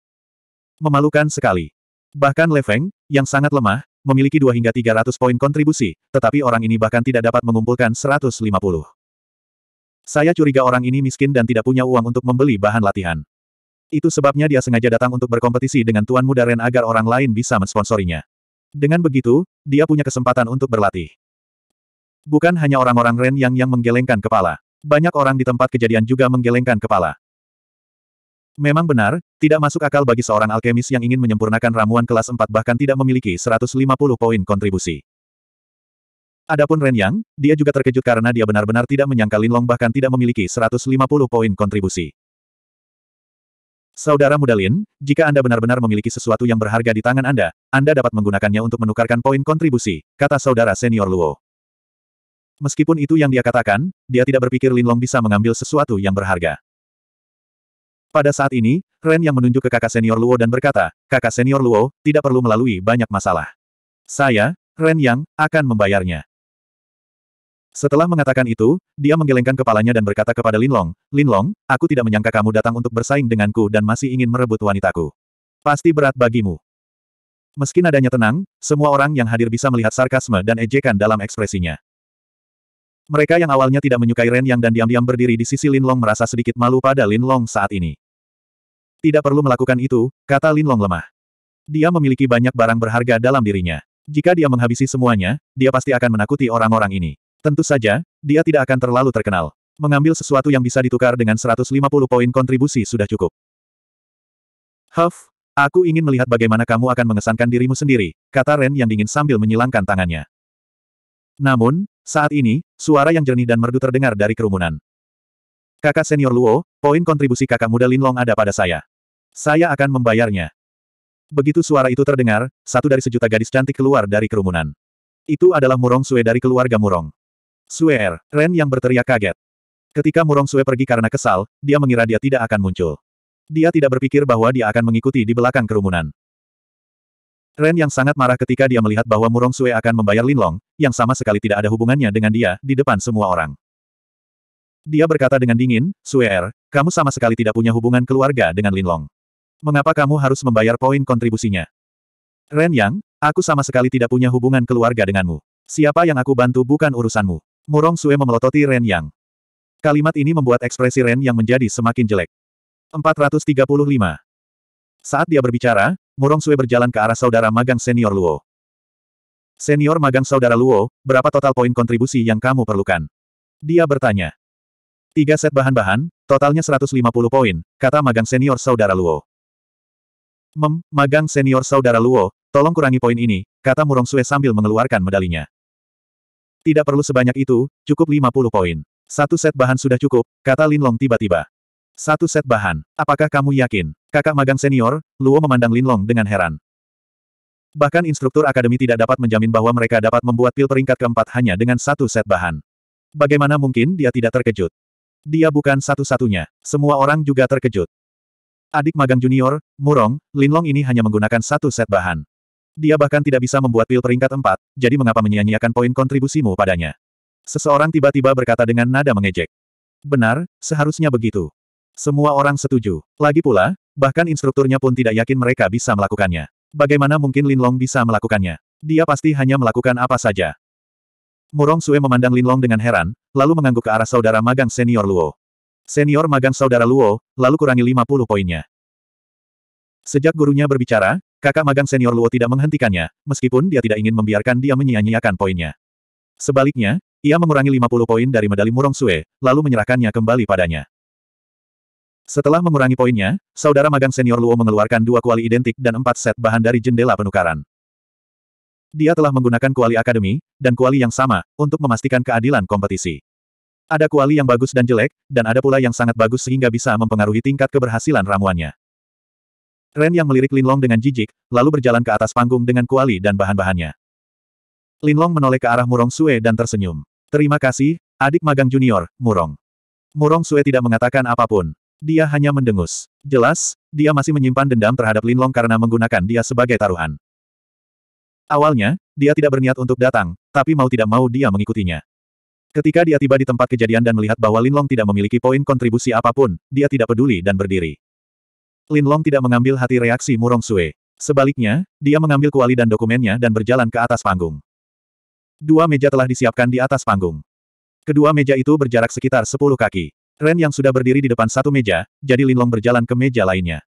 S1: Memalukan sekali. Bahkan Lefeng, yang sangat lemah, memiliki 2 hingga 300 poin kontribusi, tetapi orang ini bahkan tidak dapat mengumpulkan 150. Saya curiga orang ini miskin dan tidak punya uang untuk membeli bahan latihan. Itu sebabnya dia sengaja datang untuk berkompetisi dengan Tuan Muda Ren agar orang lain bisa mensponsorinya. Dengan begitu, dia punya kesempatan untuk berlatih. Bukan hanya orang-orang Ren yang yang menggelengkan kepala. Banyak orang di tempat kejadian juga menggelengkan kepala. Memang benar, tidak masuk akal bagi seorang alkemis yang ingin menyempurnakan ramuan kelas 4 bahkan tidak memiliki 150 poin kontribusi. Adapun Ren Yang, dia juga terkejut karena dia benar-benar tidak menyangka Linlong bahkan tidak memiliki 150 poin kontribusi. Saudara muda Lin, jika Anda benar-benar memiliki sesuatu yang berharga di tangan Anda, Anda dapat menggunakannya untuk menukarkan poin kontribusi, kata saudara senior Luo. Meskipun itu yang dia katakan, dia tidak berpikir Linlong bisa mengambil sesuatu yang berharga. Pada saat ini, Ren yang menunjuk ke kakak senior Luo dan berkata, kakak senior Luo, tidak perlu melalui banyak masalah. Saya, Ren yang, akan membayarnya. Setelah mengatakan itu, dia menggelengkan kepalanya dan berkata kepada Linlong, Linlong, aku tidak menyangka kamu datang untuk bersaing denganku dan masih ingin merebut wanitaku. Pasti berat bagimu. Meski nadanya tenang, semua orang yang hadir bisa melihat sarkasme dan ejekan dalam ekspresinya. Mereka yang awalnya tidak menyukai Ren Yang dan diam-diam berdiri di sisi Linlong merasa sedikit malu pada Linlong saat ini. Tidak perlu melakukan itu, kata Lin Long lemah. Dia memiliki banyak barang berharga dalam dirinya. Jika dia menghabisi semuanya, dia pasti akan menakuti orang-orang ini. Tentu saja, dia tidak akan terlalu terkenal. Mengambil sesuatu yang bisa ditukar dengan 150 poin kontribusi sudah cukup. Huff, aku ingin melihat bagaimana kamu akan mengesankan dirimu sendiri, kata Ren yang dingin sambil menyilangkan tangannya. Namun, saat ini, suara yang jernih dan merdu terdengar dari kerumunan. Kakak senior Luo, poin kontribusi kakak muda Lin Long ada pada saya. Saya akan membayarnya. Begitu suara itu terdengar, satu dari sejuta gadis cantik keluar dari kerumunan. Itu adalah Murong Sue dari keluarga Murong. Sue Er, Ren yang berteriak kaget. Ketika Murong Sue pergi karena kesal, dia mengira dia tidak akan muncul. Dia tidak berpikir bahwa dia akan mengikuti di belakang kerumunan. Ren yang sangat marah ketika dia melihat bahwa Murong Sue akan membayar Linlong, yang sama sekali tidak ada hubungannya dengan dia, di depan semua orang. Dia berkata dengan dingin, Sue Er, kamu sama sekali tidak punya hubungan keluarga dengan Linlong. Mengapa kamu harus membayar poin kontribusinya? Ren Yang, aku sama sekali tidak punya hubungan keluarga denganmu. Siapa yang aku bantu bukan urusanmu. Murong Sue memelototi Ren Yang. Kalimat ini membuat ekspresi Ren Yang menjadi semakin jelek. 435. Saat dia berbicara, Murong Sue berjalan ke arah saudara magang senior Luo. Senior magang saudara Luo, berapa total poin kontribusi yang kamu perlukan? Dia bertanya. Tiga set bahan-bahan, totalnya 150 poin, kata magang senior saudara Luo. Mem, magang senior saudara Luo, tolong kurangi poin ini, kata Murong Sue sambil mengeluarkan medalinya. Tidak perlu sebanyak itu, cukup 50 poin. Satu set bahan sudah cukup, kata Lin Long tiba-tiba. Satu set bahan, apakah kamu yakin? Kakak magang senior, Luo memandang Lin Long dengan heran. Bahkan instruktur akademi tidak dapat menjamin bahwa mereka dapat membuat pil peringkat keempat hanya dengan satu set bahan. Bagaimana mungkin dia tidak terkejut? Dia bukan satu-satunya, semua orang juga terkejut adik magang junior, Murong, Linlong ini hanya menggunakan satu set bahan. Dia bahkan tidak bisa membuat pil peringkat empat, jadi mengapa menyia-nyiakan poin kontribusimu padanya? Seseorang tiba-tiba berkata dengan nada mengejek. Benar, seharusnya begitu. Semua orang setuju. Lagi pula, bahkan instrukturnya pun tidak yakin mereka bisa melakukannya. Bagaimana mungkin Linlong bisa melakukannya? Dia pasti hanya melakukan apa saja. Murong Sue memandang Linlong dengan heran, lalu mengangguk ke arah saudara magang senior Luo. Senior magang saudara Luo, lalu kurangi 50 poinnya. Sejak gurunya berbicara, kakak magang senior Luo tidak menghentikannya, meskipun dia tidak ingin membiarkan dia menyia-nyiakan poinnya. Sebaliknya, ia mengurangi 50 poin dari medali Murong Sue, lalu menyerahkannya kembali padanya. Setelah mengurangi poinnya, saudara magang senior Luo mengeluarkan dua kuali identik dan empat set bahan dari jendela penukaran. Dia telah menggunakan kuali akademi, dan kuali yang sama, untuk memastikan keadilan kompetisi. Ada kuali yang bagus dan jelek, dan ada pula yang sangat bagus sehingga bisa mempengaruhi tingkat keberhasilan ramuannya. Ren yang melirik Linlong dengan jijik, lalu berjalan ke atas panggung dengan kuali dan bahan-bahannya. Linlong menoleh ke arah Murong Sue dan tersenyum. Terima kasih, adik magang junior, Murong. Murong Sue tidak mengatakan apapun. Dia hanya mendengus. Jelas, dia masih menyimpan dendam terhadap Linlong karena menggunakan dia sebagai taruhan. Awalnya, dia tidak berniat untuk datang, tapi mau tidak mau dia mengikutinya. Ketika dia tiba di tempat kejadian dan melihat bahwa Linlong tidak memiliki poin kontribusi apapun, dia tidak peduli dan berdiri. Linlong tidak mengambil hati reaksi Murong Sue. Sebaliknya, dia mengambil kuali dan dokumennya dan berjalan ke atas panggung. Dua meja telah disiapkan di atas panggung. Kedua meja itu berjarak sekitar 10 kaki. Ren yang sudah berdiri di depan satu meja, jadi Linlong berjalan ke meja lainnya.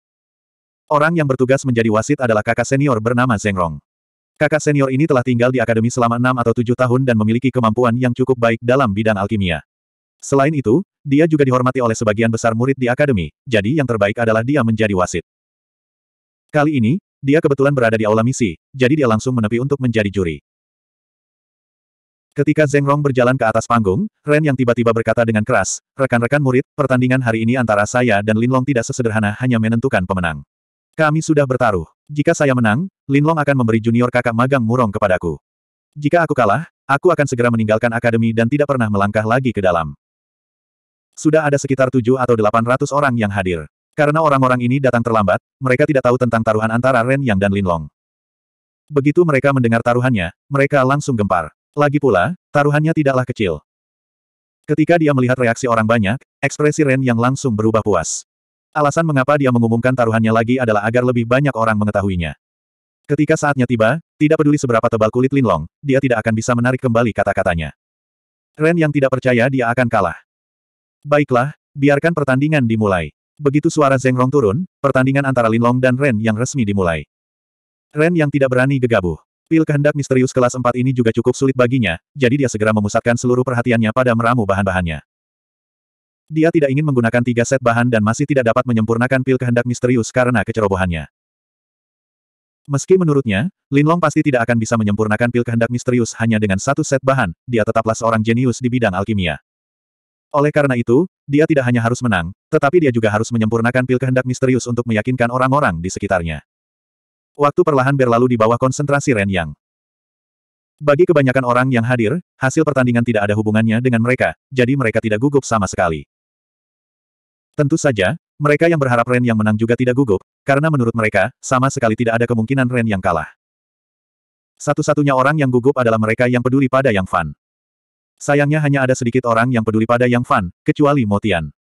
S1: Orang yang bertugas menjadi wasit adalah kakak senior bernama Zengrong. Kakak senior ini telah tinggal di akademi selama enam atau tujuh tahun dan memiliki kemampuan yang cukup baik dalam bidang alkimia. Selain itu, dia juga dihormati oleh sebagian besar murid di akademi, jadi yang terbaik adalah dia menjadi wasit. Kali ini, dia kebetulan berada di aula misi, jadi dia langsung menepi untuk menjadi juri. Ketika Zeng Rong berjalan ke atas panggung, Ren yang tiba-tiba berkata dengan keras, rekan-rekan murid, pertandingan hari ini antara saya dan Lin Long tidak sesederhana hanya menentukan pemenang. Kami sudah bertaruh. Jika saya menang, Linlong akan memberi junior kakak magang murong kepadaku. Jika aku kalah, aku akan segera meninggalkan akademi dan tidak pernah melangkah lagi ke dalam. Sudah ada sekitar tujuh atau delapan ratus orang yang hadir. Karena orang-orang ini datang terlambat, mereka tidak tahu tentang taruhan antara Ren Yang dan Linlong. Begitu mereka mendengar taruhannya, mereka langsung gempar. Lagi pula, taruhannya tidaklah kecil. Ketika dia melihat reaksi orang banyak, ekspresi Ren Yang langsung berubah puas. Alasan mengapa dia mengumumkan taruhannya lagi adalah agar lebih banyak orang mengetahuinya. Ketika saatnya tiba, tidak peduli seberapa tebal kulit Linlong, dia tidak akan bisa menarik kembali kata-katanya. Ren yang tidak percaya dia akan kalah. Baiklah, biarkan pertandingan dimulai. Begitu suara Zeng Rong turun, pertandingan antara Linlong dan Ren yang resmi dimulai. Ren yang tidak berani gegabah. Pil kehendak misterius kelas 4 ini juga cukup sulit baginya, jadi dia segera memusatkan seluruh perhatiannya pada meramu bahan-bahannya. Dia tidak ingin menggunakan tiga set bahan dan masih tidak dapat menyempurnakan pil kehendak misterius karena kecerobohannya. Meski menurutnya, Lin Long pasti tidak akan bisa menyempurnakan pil kehendak misterius hanya dengan satu set bahan, dia tetaplah seorang jenius di bidang alkimia. Oleh karena itu, dia tidak hanya harus menang, tetapi dia juga harus menyempurnakan pil kehendak misterius untuk meyakinkan orang-orang di sekitarnya. Waktu perlahan berlalu di bawah konsentrasi Ren Yang. Bagi kebanyakan orang yang hadir, hasil pertandingan tidak ada hubungannya dengan mereka, jadi mereka tidak gugup sama sekali. Tentu saja, mereka yang berharap Ren yang menang juga tidak gugup, karena menurut mereka, sama sekali tidak ada kemungkinan Ren yang kalah. Satu-satunya orang yang gugup adalah mereka yang peduli pada Yang Fan. Sayangnya hanya ada sedikit orang yang peduli pada Yang Fan, kecuali Motian.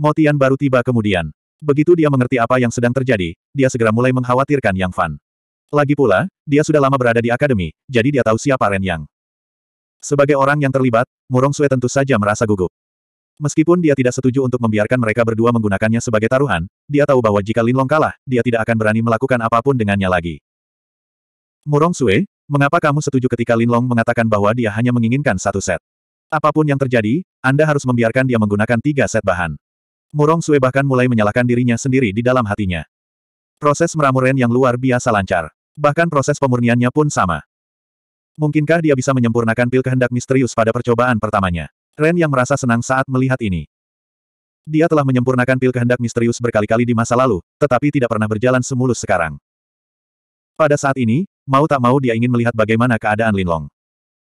S1: Motian baru tiba kemudian. Begitu dia mengerti apa yang sedang terjadi, dia segera mulai mengkhawatirkan Yang Fan. Lagi pula, dia sudah lama berada di akademi, jadi dia tahu siapa Ren Yang. Sebagai orang yang terlibat, Murong Sue tentu saja merasa gugup. Meskipun dia tidak setuju untuk membiarkan mereka berdua menggunakannya sebagai taruhan, dia tahu bahwa jika Linlong kalah, dia tidak akan berani melakukan apapun dengannya lagi. Murong Sue, mengapa kamu setuju ketika Linlong mengatakan bahwa dia hanya menginginkan satu set? Apapun yang terjadi, Anda harus membiarkan dia menggunakan tiga set bahan. Murong Sue bahkan mulai menyalahkan dirinya sendiri di dalam hatinya. Proses meramuren yang luar biasa lancar. Bahkan proses pemurniannya pun sama. Mungkinkah dia bisa menyempurnakan pil kehendak misterius pada percobaan pertamanya? Ren yang merasa senang saat melihat ini. Dia telah menyempurnakan pil kehendak misterius berkali-kali di masa lalu, tetapi tidak pernah berjalan semulus sekarang. Pada saat ini, mau tak mau dia ingin melihat bagaimana keadaan Linlong.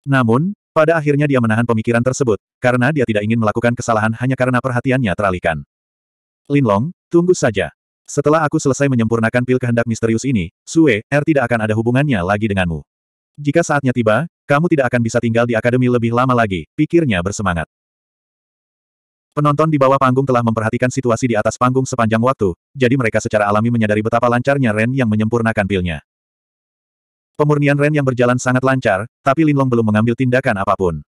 S1: Namun, pada akhirnya dia menahan pemikiran tersebut, karena dia tidak ingin melakukan kesalahan hanya karena perhatiannya teralihkan. Linlong, tunggu saja. Setelah aku selesai menyempurnakan pil kehendak misterius ini, Sue, R tidak akan ada hubungannya lagi denganmu. Jika saatnya tiba, kamu tidak akan bisa tinggal di akademi lebih lama lagi, pikirnya bersemangat. Penonton di bawah panggung telah memperhatikan situasi di atas panggung sepanjang waktu, jadi mereka secara alami menyadari betapa lancarnya Ren yang menyempurnakan pilnya. Pemurnian Ren yang berjalan sangat lancar, tapi Linlong belum mengambil tindakan apapun.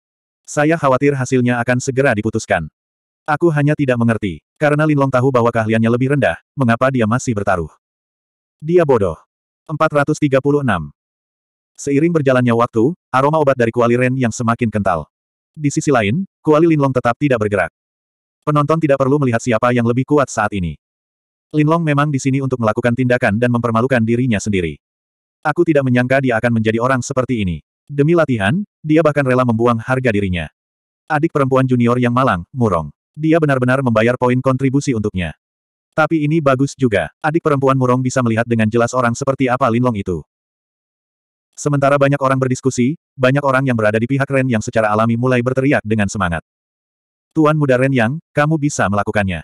S1: Saya khawatir hasilnya akan segera diputuskan. Aku hanya tidak mengerti, karena Linlong tahu bahwa keahliannya lebih rendah, mengapa dia masih bertaruh. Dia bodoh. 436. Seiring berjalannya waktu, aroma obat dari kuali Ren yang semakin kental. Di sisi lain, kuali Linlong tetap tidak bergerak. Penonton tidak perlu melihat siapa yang lebih kuat saat ini. Linlong memang di sini untuk melakukan tindakan dan mempermalukan dirinya sendiri. Aku tidak menyangka dia akan menjadi orang seperti ini. Demi latihan, dia bahkan rela membuang harga dirinya. Adik perempuan junior yang malang, murong. Dia benar-benar membayar poin kontribusi untuknya. Tapi ini bagus juga. Adik perempuan murong bisa melihat dengan jelas orang seperti apa Linlong itu. Sementara banyak orang berdiskusi, banyak orang yang berada di pihak Ren yang secara alami mulai berteriak dengan semangat. Tuan Muda Ren Yang, kamu bisa melakukannya.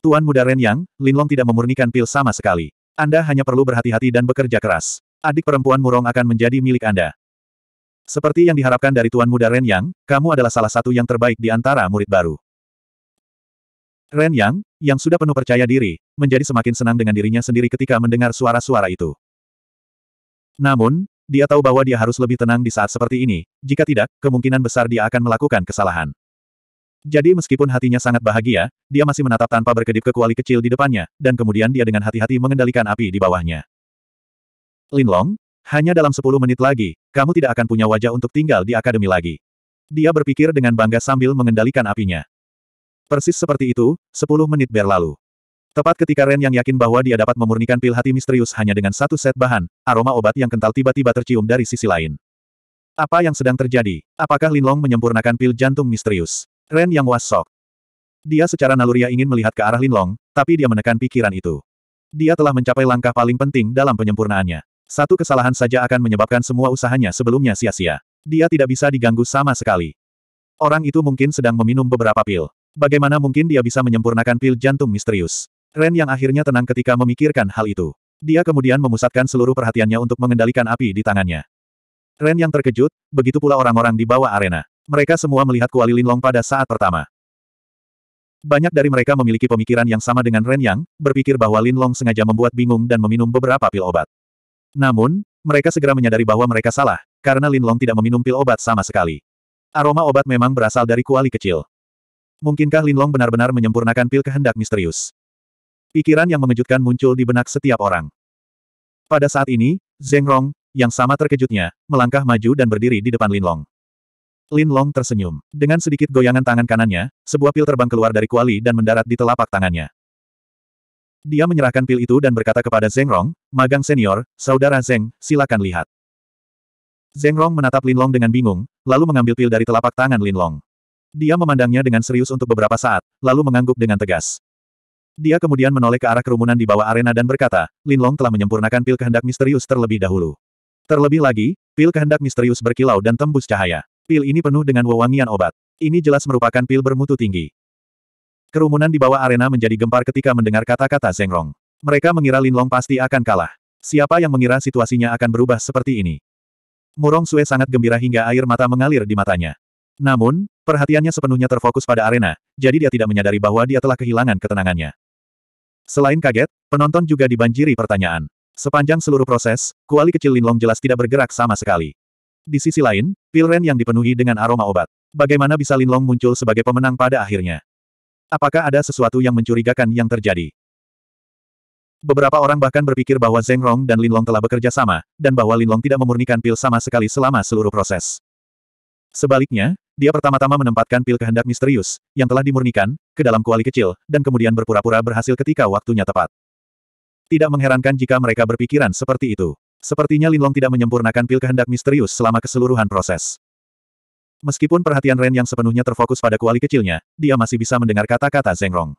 S1: Tuan Muda Ren Yang, Linlong tidak memurnikan pil sama sekali. Anda hanya perlu berhati-hati dan bekerja keras. Adik perempuan Murong akan menjadi milik Anda. Seperti yang diharapkan dari Tuan Muda Ren Yang, kamu adalah salah satu yang terbaik di antara murid baru. Ren Yang, yang sudah penuh percaya diri, menjadi semakin senang dengan dirinya sendiri ketika mendengar suara-suara itu. Namun, dia tahu bahwa dia harus lebih tenang di saat seperti ini, jika tidak, kemungkinan besar dia akan melakukan kesalahan. Jadi meskipun hatinya sangat bahagia, dia masih menatap tanpa berkedip ke kuali kecil di depannya, dan kemudian dia dengan hati-hati mengendalikan api di bawahnya. Linlong, hanya dalam 10 menit lagi, kamu tidak akan punya wajah untuk tinggal di akademi lagi. Dia berpikir dengan bangga sambil mengendalikan apinya. Persis seperti itu, 10 menit berlalu. Tepat ketika Ren yang yakin bahwa dia dapat memurnikan pil hati misterius hanya dengan satu set bahan, aroma obat yang kental tiba-tiba tercium dari sisi lain. Apa yang sedang terjadi? Apakah Lin Long menyempurnakan pil jantung misterius? Ren yang wasok. Dia secara naluriah ingin melihat ke arah Lin Long, tapi dia menekan pikiran itu. Dia telah mencapai langkah paling penting dalam penyempurnaannya. Satu kesalahan saja akan menyebabkan semua usahanya sebelumnya sia-sia. Dia tidak bisa diganggu sama sekali. Orang itu mungkin sedang meminum beberapa pil. Bagaimana mungkin dia bisa menyempurnakan pil jantung misterius? Ren yang akhirnya tenang ketika memikirkan hal itu. Dia kemudian memusatkan seluruh perhatiannya untuk mengendalikan api di tangannya. Ren yang terkejut, begitu pula orang-orang di bawah arena. Mereka semua melihat Kuali Linlong pada saat pertama. Banyak dari mereka memiliki pemikiran yang sama dengan Ren Yang, berpikir bahwa Lin Long sengaja membuat bingung dan meminum beberapa pil obat. Namun, mereka segera menyadari bahwa mereka salah, karena Lin Long tidak meminum pil obat sama sekali. Aroma obat memang berasal dari kuali kecil. Mungkinkah Lin Long benar-benar menyempurnakan pil kehendak misterius? Pikiran yang mengejutkan muncul di benak setiap orang. Pada saat ini, Zeng Rong, yang sama terkejutnya, melangkah maju dan berdiri di depan Lin Long. Lin Long tersenyum. Dengan sedikit goyangan tangan kanannya, sebuah pil terbang keluar dari kuali dan mendarat di telapak tangannya. Dia menyerahkan pil itu dan berkata kepada Zeng Rong, magang senior, saudara Zeng, silakan lihat. Zeng Rong menatap Lin Long dengan bingung, lalu mengambil pil dari telapak tangan Lin Long. Dia memandangnya dengan serius untuk beberapa saat, lalu mengangguk dengan tegas. Dia kemudian menoleh ke arah kerumunan di bawah arena dan berkata, Linlong telah menyempurnakan pil kehendak misterius terlebih dahulu. Terlebih lagi, pil kehendak misterius berkilau dan tembus cahaya. Pil ini penuh dengan wewangian obat. Ini jelas merupakan pil bermutu tinggi. Kerumunan di bawah arena menjadi gempar ketika mendengar kata-kata Zengrong. Mereka mengira Linlong pasti akan kalah. Siapa yang mengira situasinya akan berubah seperti ini? Murong Sue sangat gembira hingga air mata mengalir di matanya. Namun, perhatiannya sepenuhnya terfokus pada arena, jadi dia tidak menyadari bahwa dia telah kehilangan ketenangannya. Selain kaget, penonton juga dibanjiri pertanyaan. Sepanjang seluruh proses, kuali kecil Linlong jelas tidak bergerak sama sekali. Di sisi lain, Pilren yang dipenuhi dengan aroma obat. Bagaimana bisa Linlong muncul sebagai pemenang pada akhirnya? Apakah ada sesuatu yang mencurigakan yang terjadi? Beberapa orang bahkan berpikir bahwa Zeng Rong dan Linlong telah bekerja sama, dan bahwa Linlong tidak memurnikan pil sama sekali selama seluruh proses. Sebaliknya, dia pertama-tama menempatkan pil kehendak misterius, yang telah dimurnikan, ke dalam kuali kecil, dan kemudian berpura-pura berhasil ketika waktunya tepat. Tidak mengherankan jika mereka berpikiran seperti itu. Sepertinya Linlong tidak menyempurnakan pil kehendak misterius selama keseluruhan proses. Meskipun perhatian Ren yang sepenuhnya terfokus pada kuali kecilnya, dia masih bisa mendengar kata-kata Zengrong.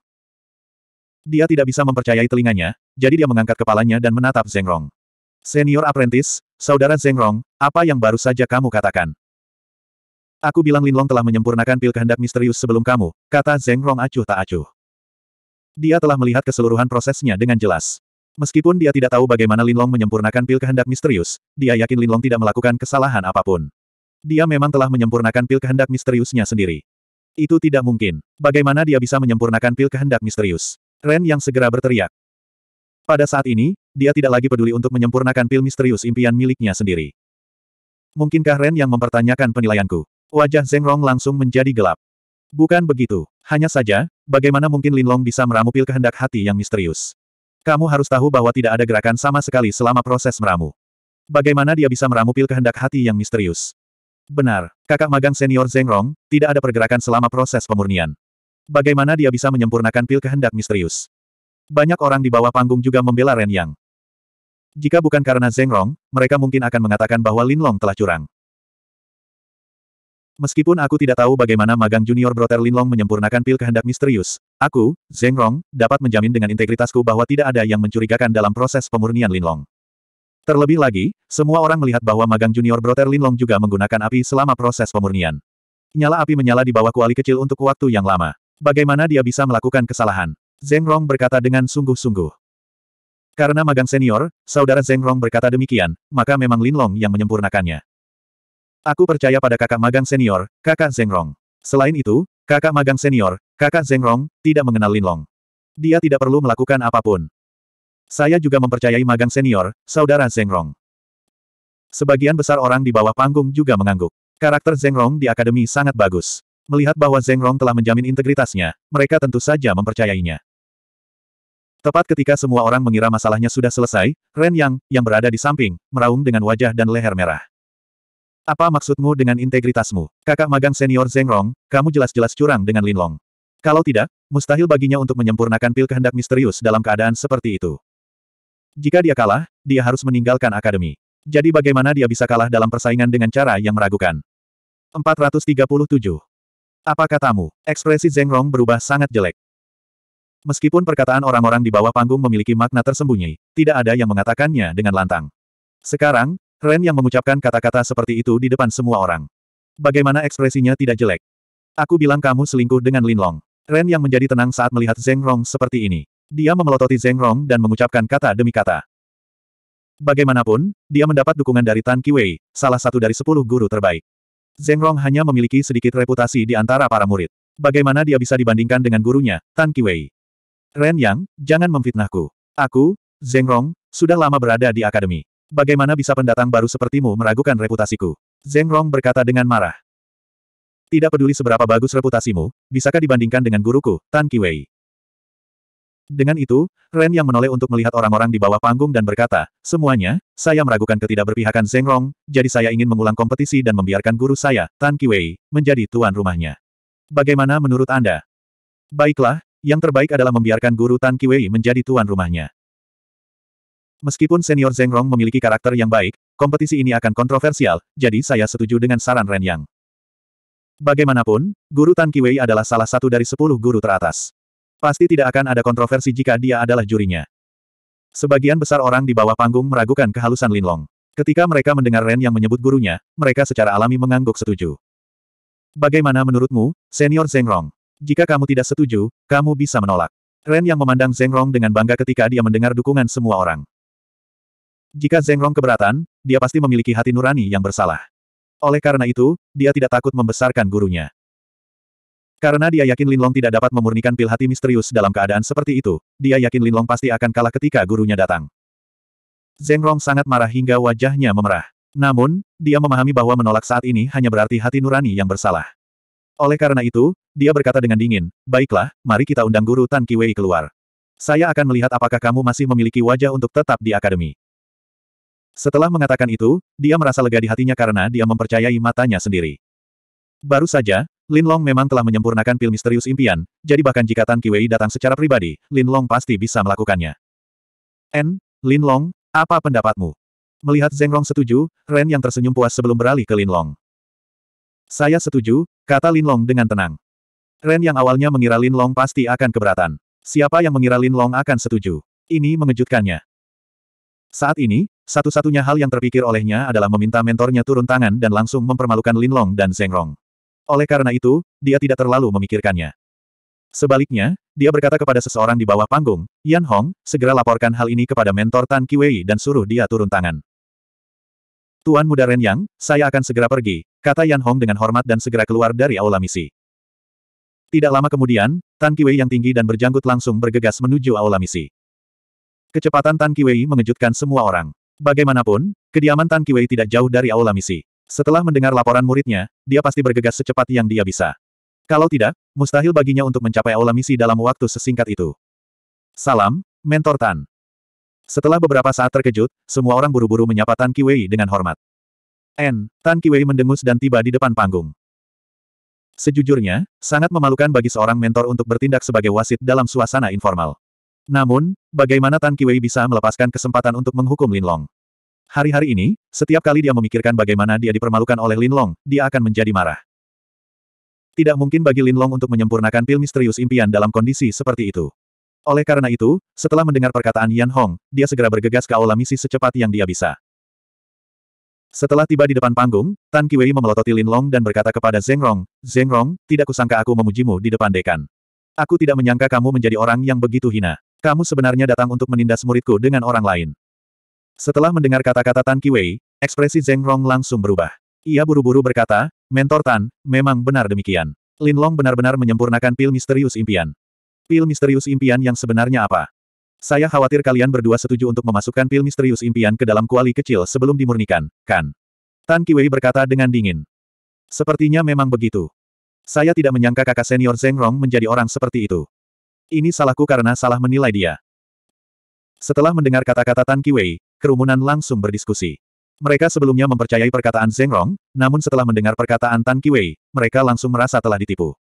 S1: Dia tidak bisa mempercayai telinganya, jadi dia mengangkat kepalanya dan menatap Zengrong. Senior Apprentice, Saudara Zengrong, apa yang baru saja kamu katakan? Aku bilang Linlong telah menyempurnakan pil kehendak misterius sebelum kamu, kata Zeng Rong acuh tak acuh. Dia telah melihat keseluruhan prosesnya dengan jelas. Meskipun dia tidak tahu bagaimana Linlong menyempurnakan pil kehendak misterius, dia yakin Linlong tidak melakukan kesalahan apapun. Dia memang telah menyempurnakan pil kehendak misteriusnya sendiri. Itu tidak mungkin. Bagaimana dia bisa menyempurnakan pil kehendak misterius? Ren yang segera berteriak. Pada saat ini, dia tidak lagi peduli untuk menyempurnakan pil misterius impian miliknya sendiri. Mungkinkah Ren yang mempertanyakan penilaianku? Wajah Zeng Rong langsung menjadi gelap. Bukan begitu. Hanya saja, bagaimana mungkin Linlong bisa meramu pil kehendak hati yang misterius? Kamu harus tahu bahwa tidak ada gerakan sama sekali selama proses meramu. Bagaimana dia bisa meramu pil kehendak hati yang misterius? Benar, kakak magang senior Zeng Rong, tidak ada pergerakan selama proses pemurnian. Bagaimana dia bisa menyempurnakan pil kehendak misterius? Banyak orang di bawah panggung juga membela Ren Yang. Jika bukan karena Zeng Rong, mereka mungkin akan mengatakan bahwa Linlong telah curang. Meskipun aku tidak tahu bagaimana magang junior Brother Linlong menyempurnakan pil kehendak misterius, aku, Zeng Rong, dapat menjamin dengan integritasku bahwa tidak ada yang mencurigakan dalam proses pemurnian Linlong. Terlebih lagi, semua orang melihat bahwa magang junior Brother Linlong juga menggunakan api selama proses pemurnian. Nyala api menyala di bawah kuali kecil untuk waktu yang lama. Bagaimana dia bisa melakukan kesalahan? Zeng Rong berkata dengan sungguh-sungguh. Karena magang senior, saudara Zeng Rong berkata demikian, maka memang Linlong yang menyempurnakannya. Aku percaya pada kakak magang senior, kakak Zengrong. Selain itu, kakak magang senior, kakak Zengrong, tidak mengenal Long. Dia tidak perlu melakukan apapun. Saya juga mempercayai magang senior, saudara Zengrong. Sebagian besar orang di bawah panggung juga mengangguk. Karakter Zengrong di akademi sangat bagus. Melihat bahwa Zengrong telah menjamin integritasnya, mereka tentu saja mempercayainya. Tepat ketika semua orang mengira masalahnya sudah selesai, Ren Yang, yang berada di samping, meraung dengan wajah dan leher merah. Apa maksudmu dengan integritasmu? Kakak magang senior Zeng Rong, kamu jelas-jelas curang dengan Lin Long. Kalau tidak, mustahil baginya untuk menyempurnakan pil kehendak misterius dalam keadaan seperti itu. Jika dia kalah, dia harus meninggalkan akademi. Jadi bagaimana dia bisa kalah dalam persaingan dengan cara yang meragukan? 437. Apa katamu? Ekspresi Zeng Rong berubah sangat jelek. Meskipun perkataan orang-orang di bawah panggung memiliki makna tersembunyi, tidak ada yang mengatakannya dengan lantang. Sekarang, Ren yang mengucapkan kata-kata seperti itu di depan semua orang. Bagaimana ekspresinya tidak jelek. Aku bilang kamu selingkuh dengan Linlong. Ren yang menjadi tenang saat melihat Zeng Rong seperti ini. Dia memelototi Zeng Rong dan mengucapkan kata demi kata. Bagaimanapun, dia mendapat dukungan dari Tan Kiwei, salah satu dari sepuluh guru terbaik. Zeng Rong hanya memiliki sedikit reputasi di antara para murid. Bagaimana dia bisa dibandingkan dengan gurunya, Tan Kiwei? Ren Yang, jangan memfitnahku. Aku, Zeng Rong, sudah lama berada di akademi. Bagaimana bisa pendatang baru sepertimu meragukan reputasiku? Zeng Rong berkata dengan marah. Tidak peduli seberapa bagus reputasimu, bisakah dibandingkan dengan guruku, Tan Wei? Dengan itu, Ren yang menoleh untuk melihat orang-orang di bawah panggung dan berkata, semuanya, saya meragukan ketidakberpihakan Zeng Rong, jadi saya ingin mengulang kompetisi dan membiarkan guru saya, Tan Wei, menjadi tuan rumahnya. Bagaimana menurut Anda? Baiklah, yang terbaik adalah membiarkan guru Tan Wei menjadi tuan rumahnya. Meskipun senior Zheng Rong memiliki karakter yang baik, kompetisi ini akan kontroversial, jadi saya setuju dengan saran Ren Yang. Bagaimanapun, guru Tan Wei adalah salah satu dari sepuluh guru teratas. Pasti tidak akan ada kontroversi jika dia adalah jurinya. Sebagian besar orang di bawah panggung meragukan kehalusan Lin Long. Ketika mereka mendengar Ren yang menyebut gurunya, mereka secara alami mengangguk setuju. Bagaimana menurutmu, senior Zheng Rong? Jika kamu tidak setuju, kamu bisa menolak. Ren yang memandang Zheng Rong dengan bangga ketika dia mendengar dukungan semua orang. Jika Zeng Rong keberatan, dia pasti memiliki hati nurani yang bersalah. Oleh karena itu, dia tidak takut membesarkan gurunya. Karena dia yakin Linlong tidak dapat memurnikan pil hati misterius dalam keadaan seperti itu, dia yakin Linlong pasti akan kalah ketika gurunya datang. Zeng Rong sangat marah hingga wajahnya memerah. Namun, dia memahami bahwa menolak saat ini hanya berarti hati nurani yang bersalah. Oleh karena itu, dia berkata dengan dingin, Baiklah, mari kita undang guru Tan Kiwei keluar. Saya akan melihat apakah kamu masih memiliki wajah untuk tetap di akademi. Setelah mengatakan itu, dia merasa lega di hatinya karena dia mempercayai matanya sendiri. Baru saja, Lin Long memang telah menyempurnakan pil misterius impian, jadi bahkan jika Tan Kiwei datang secara pribadi, Lin Long pasti bisa melakukannya. N, Lin Long, apa pendapatmu? Melihat Zeng Rong setuju, Ren yang tersenyum puas sebelum beralih ke Lin Long. Saya setuju, kata Lin Long dengan tenang. Ren yang awalnya mengira Lin Long pasti akan keberatan. Siapa yang mengira Lin Long akan setuju? Ini mengejutkannya. Saat ini, satu-satunya hal yang terpikir olehnya adalah meminta mentornya turun tangan dan langsung mempermalukan Linlong dan Rong. Oleh karena itu, dia tidak terlalu memikirkannya. Sebaliknya, dia berkata kepada seseorang di bawah panggung, Yan Hong, segera laporkan hal ini kepada mentor Tan Kiwei dan suruh dia turun tangan. Tuan Muda Ren Yang, saya akan segera pergi, kata Yan Hong dengan hormat dan segera keluar dari aula misi. Tidak lama kemudian, Tan Kiwei yang tinggi dan berjanggut langsung bergegas menuju aula misi. Kecepatan Tan Kiwei mengejutkan semua orang. Bagaimanapun, kediaman Tan Kiwei tidak jauh dari aula misi. Setelah mendengar laporan muridnya, dia pasti bergegas secepat yang dia bisa. Kalau tidak, mustahil baginya untuk mencapai aula misi dalam waktu sesingkat itu. Salam, Mentor Tan. Setelah beberapa saat terkejut, semua orang buru-buru menyapa Tan Kiwei dengan hormat. N. Tan Kiwei mendengus dan tiba di depan panggung. Sejujurnya, sangat memalukan bagi seorang mentor untuk bertindak sebagai wasit dalam suasana informal. Namun, bagaimana Tan Kiwei bisa melepaskan kesempatan untuk menghukum Lin Long? Hari-hari ini, setiap kali dia memikirkan bagaimana dia dipermalukan oleh Lin Long, dia akan menjadi marah. Tidak mungkin bagi Lin Long untuk menyempurnakan pil misterius impian dalam kondisi seperti itu. Oleh karena itu, setelah mendengar perkataan Yan Hong, dia segera bergegas ke aula misi secepat yang dia bisa. Setelah tiba di depan panggung, Tan Kiwei memelototi Lin Long dan berkata kepada Zeng Rong, Zeng Rong, tidak kusangka aku memujimu di depan dekan. Aku tidak menyangka kamu menjadi orang yang begitu hina kamu sebenarnya datang untuk menindas muridku dengan orang lain. Setelah mendengar kata-kata Tan Kiwei, ekspresi Zeng Rong langsung berubah. Ia buru-buru berkata, Mentor Tan, memang benar demikian. Lin Long benar-benar menyempurnakan pil misterius impian. Pil misterius impian yang sebenarnya apa? Saya khawatir kalian berdua setuju untuk memasukkan pil misterius impian ke dalam kuali kecil sebelum dimurnikan, kan? Tan Kiwei berkata dengan dingin. Sepertinya memang begitu. Saya tidak menyangka kakak senior Zeng Rong menjadi orang seperti itu. Ini salahku karena salah menilai dia. Setelah mendengar kata-kata Tan Kiwei, kerumunan langsung berdiskusi. Mereka sebelumnya mempercayai perkataan Zeng Rong, namun setelah mendengar perkataan Tan Kiwei, mereka langsung merasa telah ditipu.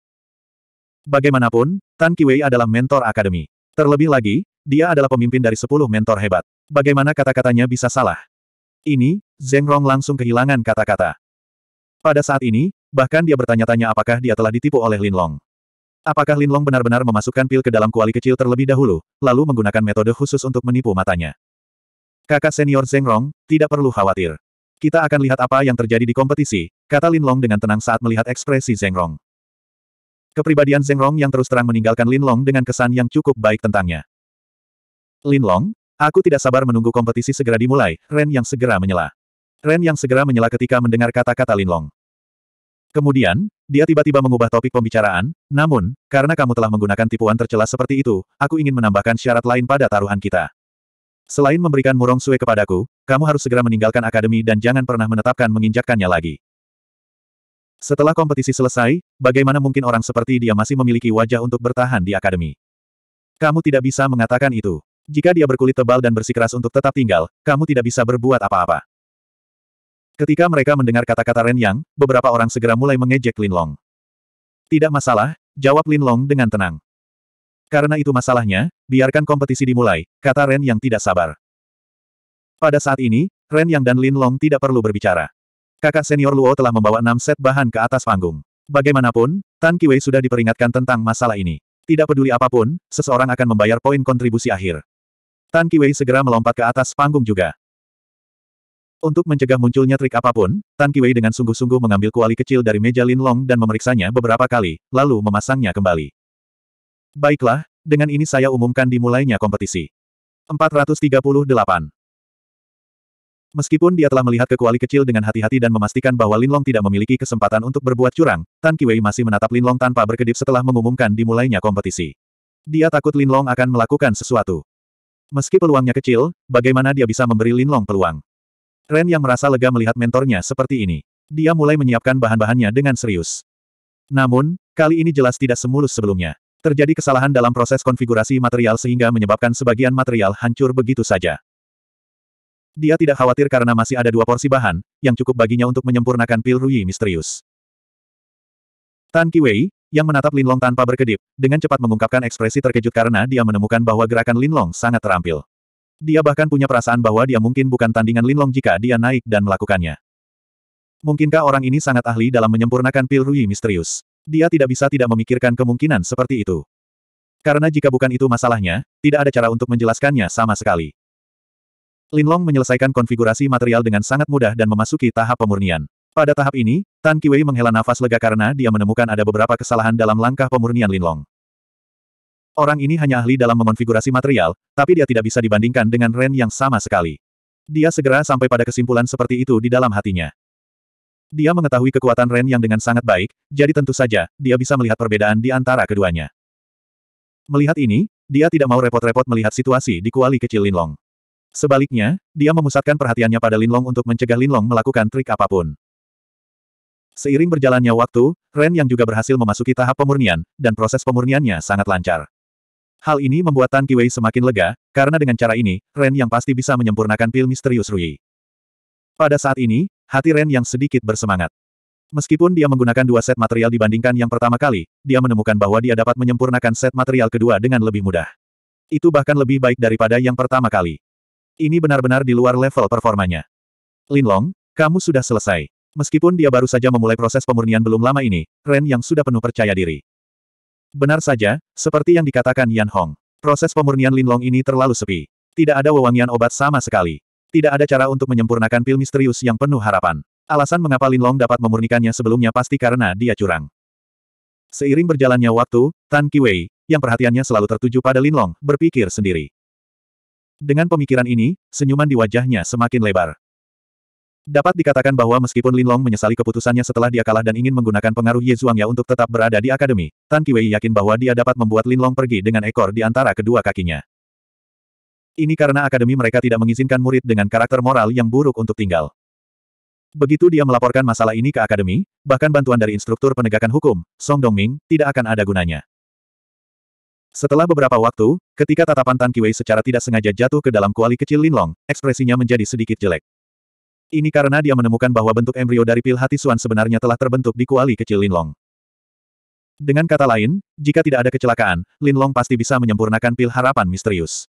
S1: Bagaimanapun, Tan Kiwei adalah mentor akademi. Terlebih lagi, dia adalah pemimpin dari sepuluh mentor hebat. Bagaimana kata-katanya bisa salah? Ini, Zeng Rong langsung kehilangan kata-kata. Pada saat ini, bahkan dia bertanya-tanya apakah dia telah ditipu oleh Lin Long. Apakah Linlong benar-benar memasukkan pil ke dalam kuali kecil terlebih dahulu, lalu menggunakan metode khusus untuk menipu matanya? Kakak senior Zeng Rong, tidak perlu khawatir. Kita akan lihat apa yang terjadi di kompetisi, kata Linlong dengan tenang saat melihat ekspresi Zeng Rong. Kepribadian Zeng Rong yang terus terang meninggalkan Linlong dengan kesan yang cukup baik tentangnya. Linlong, aku tidak sabar menunggu kompetisi segera dimulai, Ren yang segera menyela. Ren yang segera menyela ketika mendengar kata-kata Linlong. Kemudian, dia tiba-tiba mengubah topik pembicaraan, namun, karena kamu telah menggunakan tipuan tercela seperti itu, aku ingin menambahkan syarat lain pada taruhan kita. Selain memberikan murong sue kepadaku, kamu harus segera meninggalkan akademi dan jangan pernah menetapkan menginjakkannya lagi. Setelah kompetisi selesai, bagaimana mungkin orang seperti dia masih memiliki wajah untuk bertahan di akademi? Kamu tidak bisa mengatakan itu. Jika dia berkulit tebal dan bersikeras untuk tetap tinggal, kamu tidak bisa berbuat apa-apa. Ketika mereka mendengar kata-kata Ren Yang, beberapa orang segera mulai mengejek Lin Long. Tidak masalah, jawab Lin Long dengan tenang. Karena itu masalahnya, biarkan kompetisi dimulai, kata Ren Yang tidak sabar. Pada saat ini, Ren Yang dan Lin Long tidak perlu berbicara. Kakak senior Luo telah membawa enam set bahan ke atas panggung. Bagaimanapun, Tan Kiwei sudah diperingatkan tentang masalah ini. Tidak peduli apapun, seseorang akan membayar poin kontribusi akhir. Tan Kiwei segera melompat ke atas panggung juga. Untuk mencegah munculnya trik apapun, Tan Kiwei dengan sungguh-sungguh mengambil kuali kecil dari meja Lin Long dan memeriksanya beberapa kali, lalu memasangnya kembali. Baiklah, dengan ini saya umumkan dimulainya kompetisi. 438. Meskipun dia telah melihat ke kuali kecil dengan hati-hati dan memastikan bahwa Lin Long tidak memiliki kesempatan untuk berbuat curang, Tan Kiwei masih menatap Lin Long tanpa berkedip setelah mengumumkan dimulainya kompetisi. Dia takut Lin Long akan melakukan sesuatu. Meski peluangnya kecil, bagaimana dia bisa memberi Lin Long peluang? Ren yang merasa lega melihat mentornya seperti ini. Dia mulai menyiapkan bahan-bahannya dengan serius. Namun, kali ini jelas tidak semulus sebelumnya. Terjadi kesalahan dalam proses konfigurasi material sehingga menyebabkan sebagian material hancur begitu saja. Dia tidak khawatir karena masih ada dua porsi bahan, yang cukup baginya untuk menyempurnakan pil Rui misterius. Tan Kiwei, yang menatap Linlong tanpa berkedip, dengan cepat mengungkapkan ekspresi terkejut karena dia menemukan bahwa gerakan Linlong sangat terampil. Dia bahkan punya perasaan bahwa dia mungkin bukan tandingan Linlong jika dia naik dan melakukannya. Mungkinkah orang ini sangat ahli dalam menyempurnakan pil Rui misterius? Dia tidak bisa tidak memikirkan kemungkinan seperti itu. Karena jika bukan itu masalahnya, tidak ada cara untuk menjelaskannya sama sekali. Linlong menyelesaikan konfigurasi material dengan sangat mudah dan memasuki tahap pemurnian. Pada tahap ini, Tan Kiwei menghela nafas lega karena dia menemukan ada beberapa kesalahan dalam langkah pemurnian Linlong. Orang ini hanya ahli dalam mengonfigurasi material, tapi dia tidak bisa dibandingkan dengan Ren yang sama sekali. Dia segera sampai pada kesimpulan seperti itu di dalam hatinya. Dia mengetahui kekuatan Ren yang dengan sangat baik, jadi tentu saja, dia bisa melihat perbedaan di antara keduanya. Melihat ini, dia tidak mau repot-repot melihat situasi di kuali kecil Linlong. Sebaliknya, dia memusatkan perhatiannya pada Linlong untuk mencegah Linlong melakukan trik apapun. Seiring berjalannya waktu, Ren yang juga berhasil memasuki tahap pemurnian, dan proses pemurniannya sangat lancar. Hal ini membuat Tan Kiwei semakin lega, karena dengan cara ini, Ren yang pasti bisa menyempurnakan pil misterius Rui. Pada saat ini, hati Ren yang sedikit bersemangat. Meskipun dia menggunakan dua set material dibandingkan yang pertama kali, dia menemukan bahwa dia dapat menyempurnakan set material kedua dengan lebih mudah. Itu bahkan lebih baik daripada yang pertama kali. Ini benar-benar di luar level performanya. Linlong, kamu sudah selesai. Meskipun dia baru saja memulai proses pemurnian belum lama ini, Ren yang sudah penuh percaya diri. Benar saja, seperti yang dikatakan Yan Hong. Proses pemurnian Linlong ini terlalu sepi. Tidak ada wewangian obat sama sekali. Tidak ada cara untuk menyempurnakan pil misterius yang penuh harapan. Alasan mengapa Linlong dapat memurnikannya sebelumnya pasti karena dia curang. Seiring berjalannya waktu, Tan Kiwei, yang perhatiannya selalu tertuju pada Linlong, berpikir sendiri. Dengan pemikiran ini, senyuman di wajahnya semakin lebar. Dapat dikatakan bahwa meskipun Linlong menyesali keputusannya setelah dia kalah dan ingin menggunakan pengaruh Ye Zhuangya untuk tetap berada di akademi, Tan Kiwei yakin bahwa dia dapat membuat Linlong pergi dengan ekor di antara kedua kakinya. Ini karena akademi mereka tidak mengizinkan murid dengan karakter moral yang buruk untuk tinggal. Begitu dia melaporkan masalah ini ke akademi, bahkan bantuan dari instruktur penegakan hukum, Song Dongming, tidak akan ada gunanya. Setelah beberapa waktu, ketika tatapan Tan Kiwei secara tidak sengaja jatuh ke dalam kuali kecil Linlong, ekspresinya menjadi sedikit jelek. Ini karena dia menemukan bahwa bentuk embrio dari pil hati Suan sebenarnya telah terbentuk di kuali kecil Linlong. Dengan kata lain, jika tidak ada kecelakaan, Linlong pasti bisa menyempurnakan pil harapan misterius.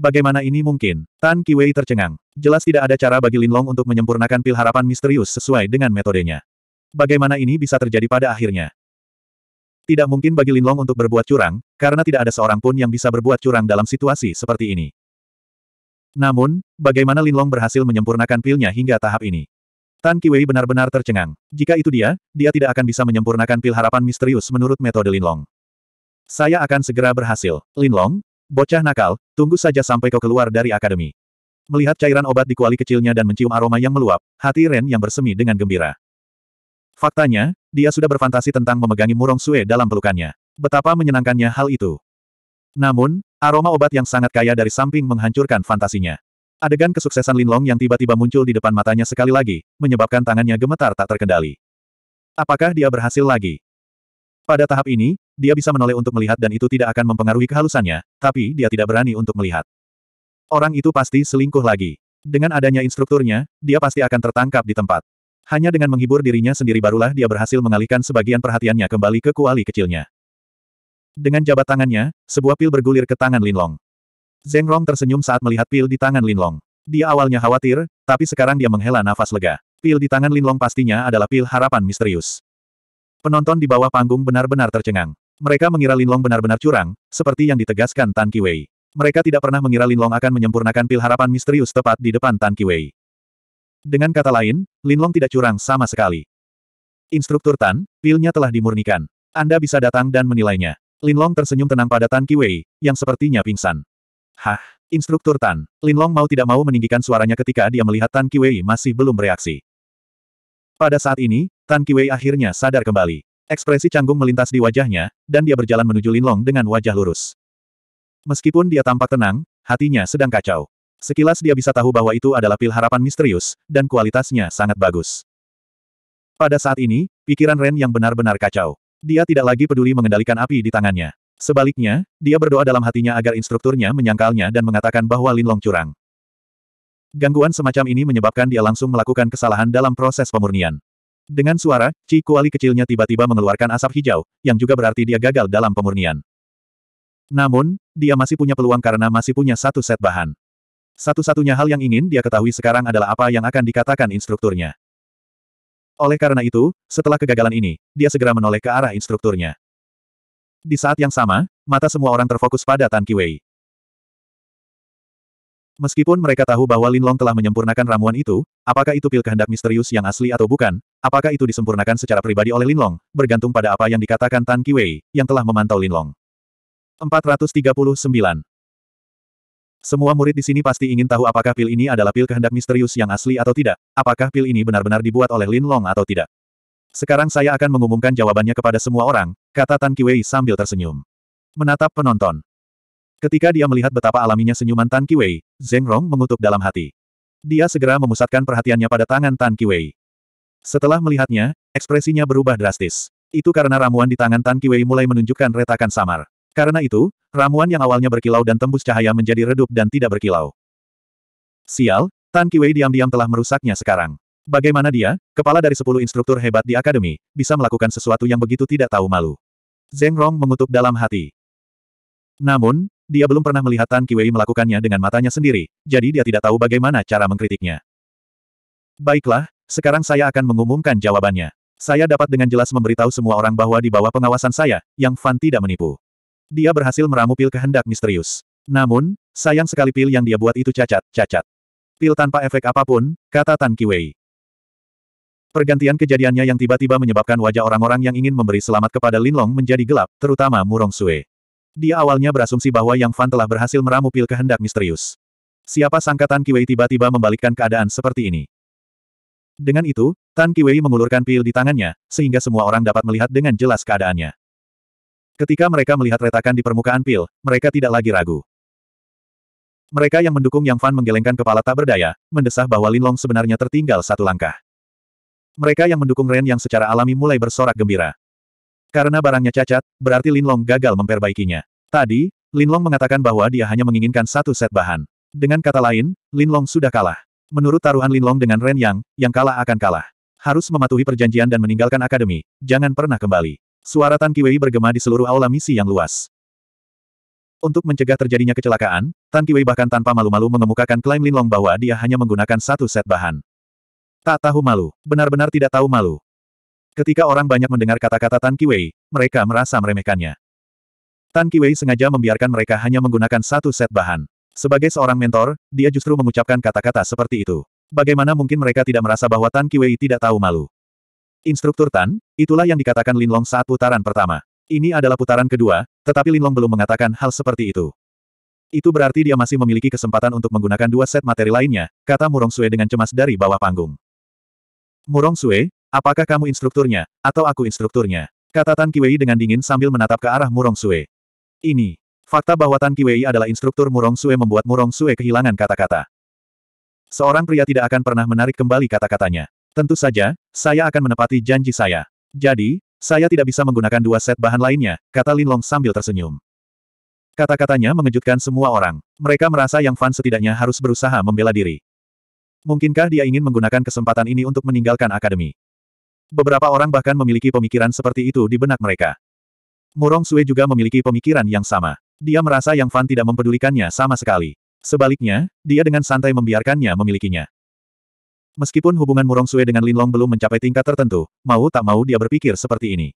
S1: Bagaimana ini mungkin? Tan Kiwei tercengang. Jelas tidak ada cara bagi Linlong untuk menyempurnakan pil harapan misterius sesuai dengan metodenya. Bagaimana ini bisa terjadi pada akhirnya? Tidak mungkin bagi Linlong untuk berbuat curang, karena tidak ada seorang pun yang bisa berbuat curang dalam situasi seperti ini. Namun, bagaimana Linlong berhasil menyempurnakan pilnya hingga tahap ini? Tan Kiwei benar-benar tercengang. Jika itu dia, dia tidak akan bisa menyempurnakan pil harapan misterius menurut metode Linlong. Saya akan segera berhasil. Linlong, bocah nakal, tunggu saja sampai kau keluar dari akademi. Melihat cairan obat di kuali kecilnya dan mencium aroma yang meluap, hati Ren yang bersemi dengan gembira. Faktanya, dia sudah berfantasi tentang memegangi murong sue dalam pelukannya. Betapa menyenangkannya hal itu. Namun, aroma obat yang sangat kaya dari samping menghancurkan fantasinya. Adegan kesuksesan Linlong yang tiba-tiba muncul di depan matanya sekali lagi, menyebabkan tangannya gemetar tak terkendali. Apakah dia berhasil lagi? Pada tahap ini, dia bisa menoleh untuk melihat dan itu tidak akan mempengaruhi kehalusannya, tapi dia tidak berani untuk melihat. Orang itu pasti selingkuh lagi. Dengan adanya instrukturnya, dia pasti akan tertangkap di tempat. Hanya dengan menghibur dirinya sendiri barulah dia berhasil mengalihkan sebagian perhatiannya kembali ke kuali kecilnya. Dengan jabat tangannya, sebuah pil bergulir ke tangan Linlong. Zeng Rong tersenyum saat melihat pil di tangan Linlong. Dia awalnya khawatir, tapi sekarang dia menghela nafas lega. Pil di tangan Linlong pastinya adalah pil harapan misterius. Penonton di bawah panggung benar-benar tercengang. Mereka mengira Linlong benar-benar curang, seperti yang ditegaskan Tan Kiwei. Mereka tidak pernah mengira Linlong akan menyempurnakan pil harapan misterius tepat di depan Tan Kiwei. Dengan kata lain, Linlong tidak curang sama sekali. Instruktur Tan, pilnya telah dimurnikan. Anda bisa datang dan menilainya. Linlong tersenyum tenang pada Tan Kiwei, yang sepertinya pingsan. Hah, instruktur Tan. Linlong mau tidak mau meninggikan suaranya ketika dia melihat Tan Kiwei masih belum bereaksi. Pada saat ini, Tan Kiwei akhirnya sadar kembali. Ekspresi canggung melintas di wajahnya, dan dia berjalan menuju Linlong dengan wajah lurus. Meskipun dia tampak tenang, hatinya sedang kacau. Sekilas dia bisa tahu bahwa itu adalah pil harapan misterius, dan kualitasnya sangat bagus. Pada saat ini, pikiran Ren yang benar-benar kacau. Dia tidak lagi peduli mengendalikan api di tangannya. Sebaliknya, dia berdoa dalam hatinya agar instrukturnya menyangkalnya dan mengatakan bahwa Linlong curang. Gangguan semacam ini menyebabkan dia langsung melakukan kesalahan dalam proses pemurnian. Dengan suara, Ci Kuali kecilnya tiba-tiba mengeluarkan asap hijau, yang juga berarti dia gagal dalam pemurnian. Namun, dia masih punya peluang karena masih punya satu set bahan. Satu-satunya hal yang ingin dia ketahui sekarang adalah apa yang akan dikatakan instrukturnya. Oleh karena itu, setelah kegagalan ini, dia segera menoleh ke arah instrukturnya. Di saat yang sama, mata semua orang terfokus pada Tan Ki Wei. Meskipun mereka tahu bahwa Lin Long telah menyempurnakan ramuan itu, apakah itu pil kehendak misterius yang asli atau bukan, apakah itu disempurnakan secara pribadi oleh Lin Long? bergantung pada apa yang dikatakan Tan Ki Wei, yang telah memantau Linlong. 439. Semua murid di sini pasti ingin tahu apakah pil ini adalah pil kehendak misterius yang asli atau tidak, apakah pil ini benar-benar dibuat oleh Lin Long atau tidak. Sekarang saya akan mengumumkan jawabannya kepada semua orang, kata Tan Kiwei sambil tersenyum. Menatap penonton. Ketika dia melihat betapa alaminya senyuman Tan Kiwei, Zeng Rong mengutuk dalam hati. Dia segera memusatkan perhatiannya pada tangan Tan Kiwei. Setelah melihatnya, ekspresinya berubah drastis. Itu karena ramuan di tangan Tan Kiwei mulai menunjukkan retakan samar. Karena itu, ramuan yang awalnya berkilau dan tembus cahaya menjadi redup dan tidak berkilau. Sial, Tan Kiwei diam-diam telah merusaknya sekarang. Bagaimana dia, kepala dari sepuluh instruktur hebat di akademi, bisa melakukan sesuatu yang begitu tidak tahu malu. Zeng Rong mengutuk dalam hati. Namun, dia belum pernah melihat Tan Kiwei melakukannya dengan matanya sendiri, jadi dia tidak tahu bagaimana cara mengkritiknya. Baiklah, sekarang saya akan mengumumkan jawabannya. Saya dapat dengan jelas memberitahu semua orang bahwa di bawah pengawasan saya, Yang Fan tidak menipu. Dia berhasil meramu pil kehendak misterius. Namun, sayang sekali pil yang dia buat itu cacat, cacat. Pil tanpa efek apapun, kata Tan Kiwei. Pergantian kejadiannya yang tiba-tiba menyebabkan wajah orang-orang yang ingin memberi selamat kepada Lin Long menjadi gelap, terutama Murong Sue. Dia awalnya berasumsi bahwa Yang Fan telah berhasil meramu pil kehendak misterius. Siapa sangka Tan Kiwei tiba-tiba membalikkan keadaan seperti ini. Dengan itu, Tan Kiwei mengulurkan pil di tangannya, sehingga semua orang dapat melihat dengan jelas keadaannya. Ketika mereka melihat retakan di permukaan pil, mereka tidak lagi ragu. Mereka yang mendukung Yang Fan menggelengkan kepala tak berdaya, mendesah bahwa Linlong sebenarnya tertinggal satu langkah. Mereka yang mendukung Ren yang secara alami mulai bersorak gembira. Karena barangnya cacat, berarti Linlong gagal memperbaikinya. Tadi, Linlong mengatakan bahwa dia hanya menginginkan satu set bahan. Dengan kata lain, Linlong sudah kalah. Menurut taruhan Linlong dengan Ren Yang, yang kalah akan kalah. Harus mematuhi perjanjian dan meninggalkan akademi, jangan pernah kembali. Suara Tan Kiwei bergema di seluruh aula misi yang luas. Untuk mencegah terjadinya kecelakaan, Tan Kiwei bahkan tanpa malu-malu mengemukakan klaim Linlong bahwa dia hanya menggunakan satu set bahan. Tak tahu malu, benar-benar tidak tahu malu. Ketika orang banyak mendengar kata-kata Tan Kiwei, mereka merasa meremehkannya. Tan Kiwei sengaja membiarkan mereka hanya menggunakan satu set bahan. Sebagai seorang mentor, dia justru mengucapkan kata-kata seperti itu. Bagaimana mungkin mereka tidak merasa bahwa Tan Kiwei tidak tahu malu? Instruktur Tan, itulah yang dikatakan Linlong saat putaran pertama. Ini adalah putaran kedua, tetapi Linlong belum mengatakan hal seperti itu. Itu berarti dia masih memiliki kesempatan untuk menggunakan dua set materi lainnya, kata Murong Sue dengan cemas dari bawah panggung. Murong Sue, apakah kamu instrukturnya, atau aku instrukturnya? Kata Tan Kiwei dengan dingin sambil menatap ke arah Murong Sue. Ini, fakta bahwa Tan Kiwei adalah instruktur Murong Sue membuat Murong Sue kehilangan kata-kata. Seorang pria tidak akan pernah menarik kembali kata-katanya. Tentu saja, saya akan menepati janji saya. Jadi, saya tidak bisa menggunakan dua set bahan lainnya, kata Lin Long sambil tersenyum. Kata-katanya mengejutkan semua orang. Mereka merasa Yang Fan setidaknya harus berusaha membela diri. Mungkinkah dia ingin menggunakan kesempatan ini untuk meninggalkan akademi? Beberapa orang bahkan memiliki pemikiran seperti itu di benak mereka. Murong Sue juga memiliki pemikiran yang sama. Dia merasa Yang Fan tidak mempedulikannya sama sekali. Sebaliknya, dia dengan santai membiarkannya memilikinya. Meskipun hubungan Murong Sue dengan Lin Long belum mencapai tingkat tertentu, mau tak mau dia berpikir seperti ini.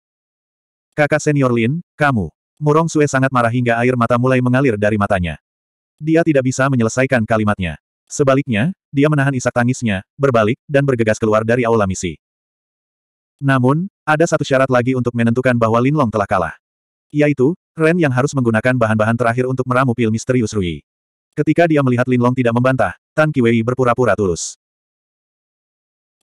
S1: Kakak senior Lin, kamu. Murong Sue sangat marah hingga air mata mulai mengalir dari matanya. Dia tidak bisa menyelesaikan kalimatnya. Sebaliknya, dia menahan isak tangisnya, berbalik, dan bergegas keluar dari aula misi. Namun, ada satu syarat lagi untuk menentukan bahwa Lin Long telah kalah. Yaitu, Ren yang harus menggunakan bahan-bahan terakhir untuk meramu pil misterius Rui. Ketika dia melihat Lin Long tidak membantah, Tan Kiwei berpura-pura tulus.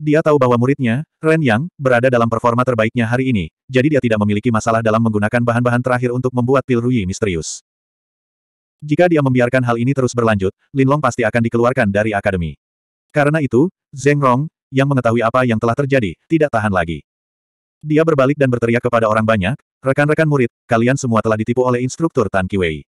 S1: Dia tahu bahwa muridnya, Ren Yang, berada dalam performa terbaiknya hari ini, jadi dia tidak memiliki masalah dalam menggunakan bahan-bahan terakhir untuk membuat pil Rui misterius. Jika dia membiarkan hal ini terus berlanjut, Lin Long pasti akan dikeluarkan dari akademi. Karena itu, Zeng Rong, yang mengetahui apa yang telah terjadi, tidak tahan lagi. Dia berbalik dan berteriak kepada orang banyak, rekan-rekan murid, kalian semua telah ditipu oleh instruktur Tan Kiwei.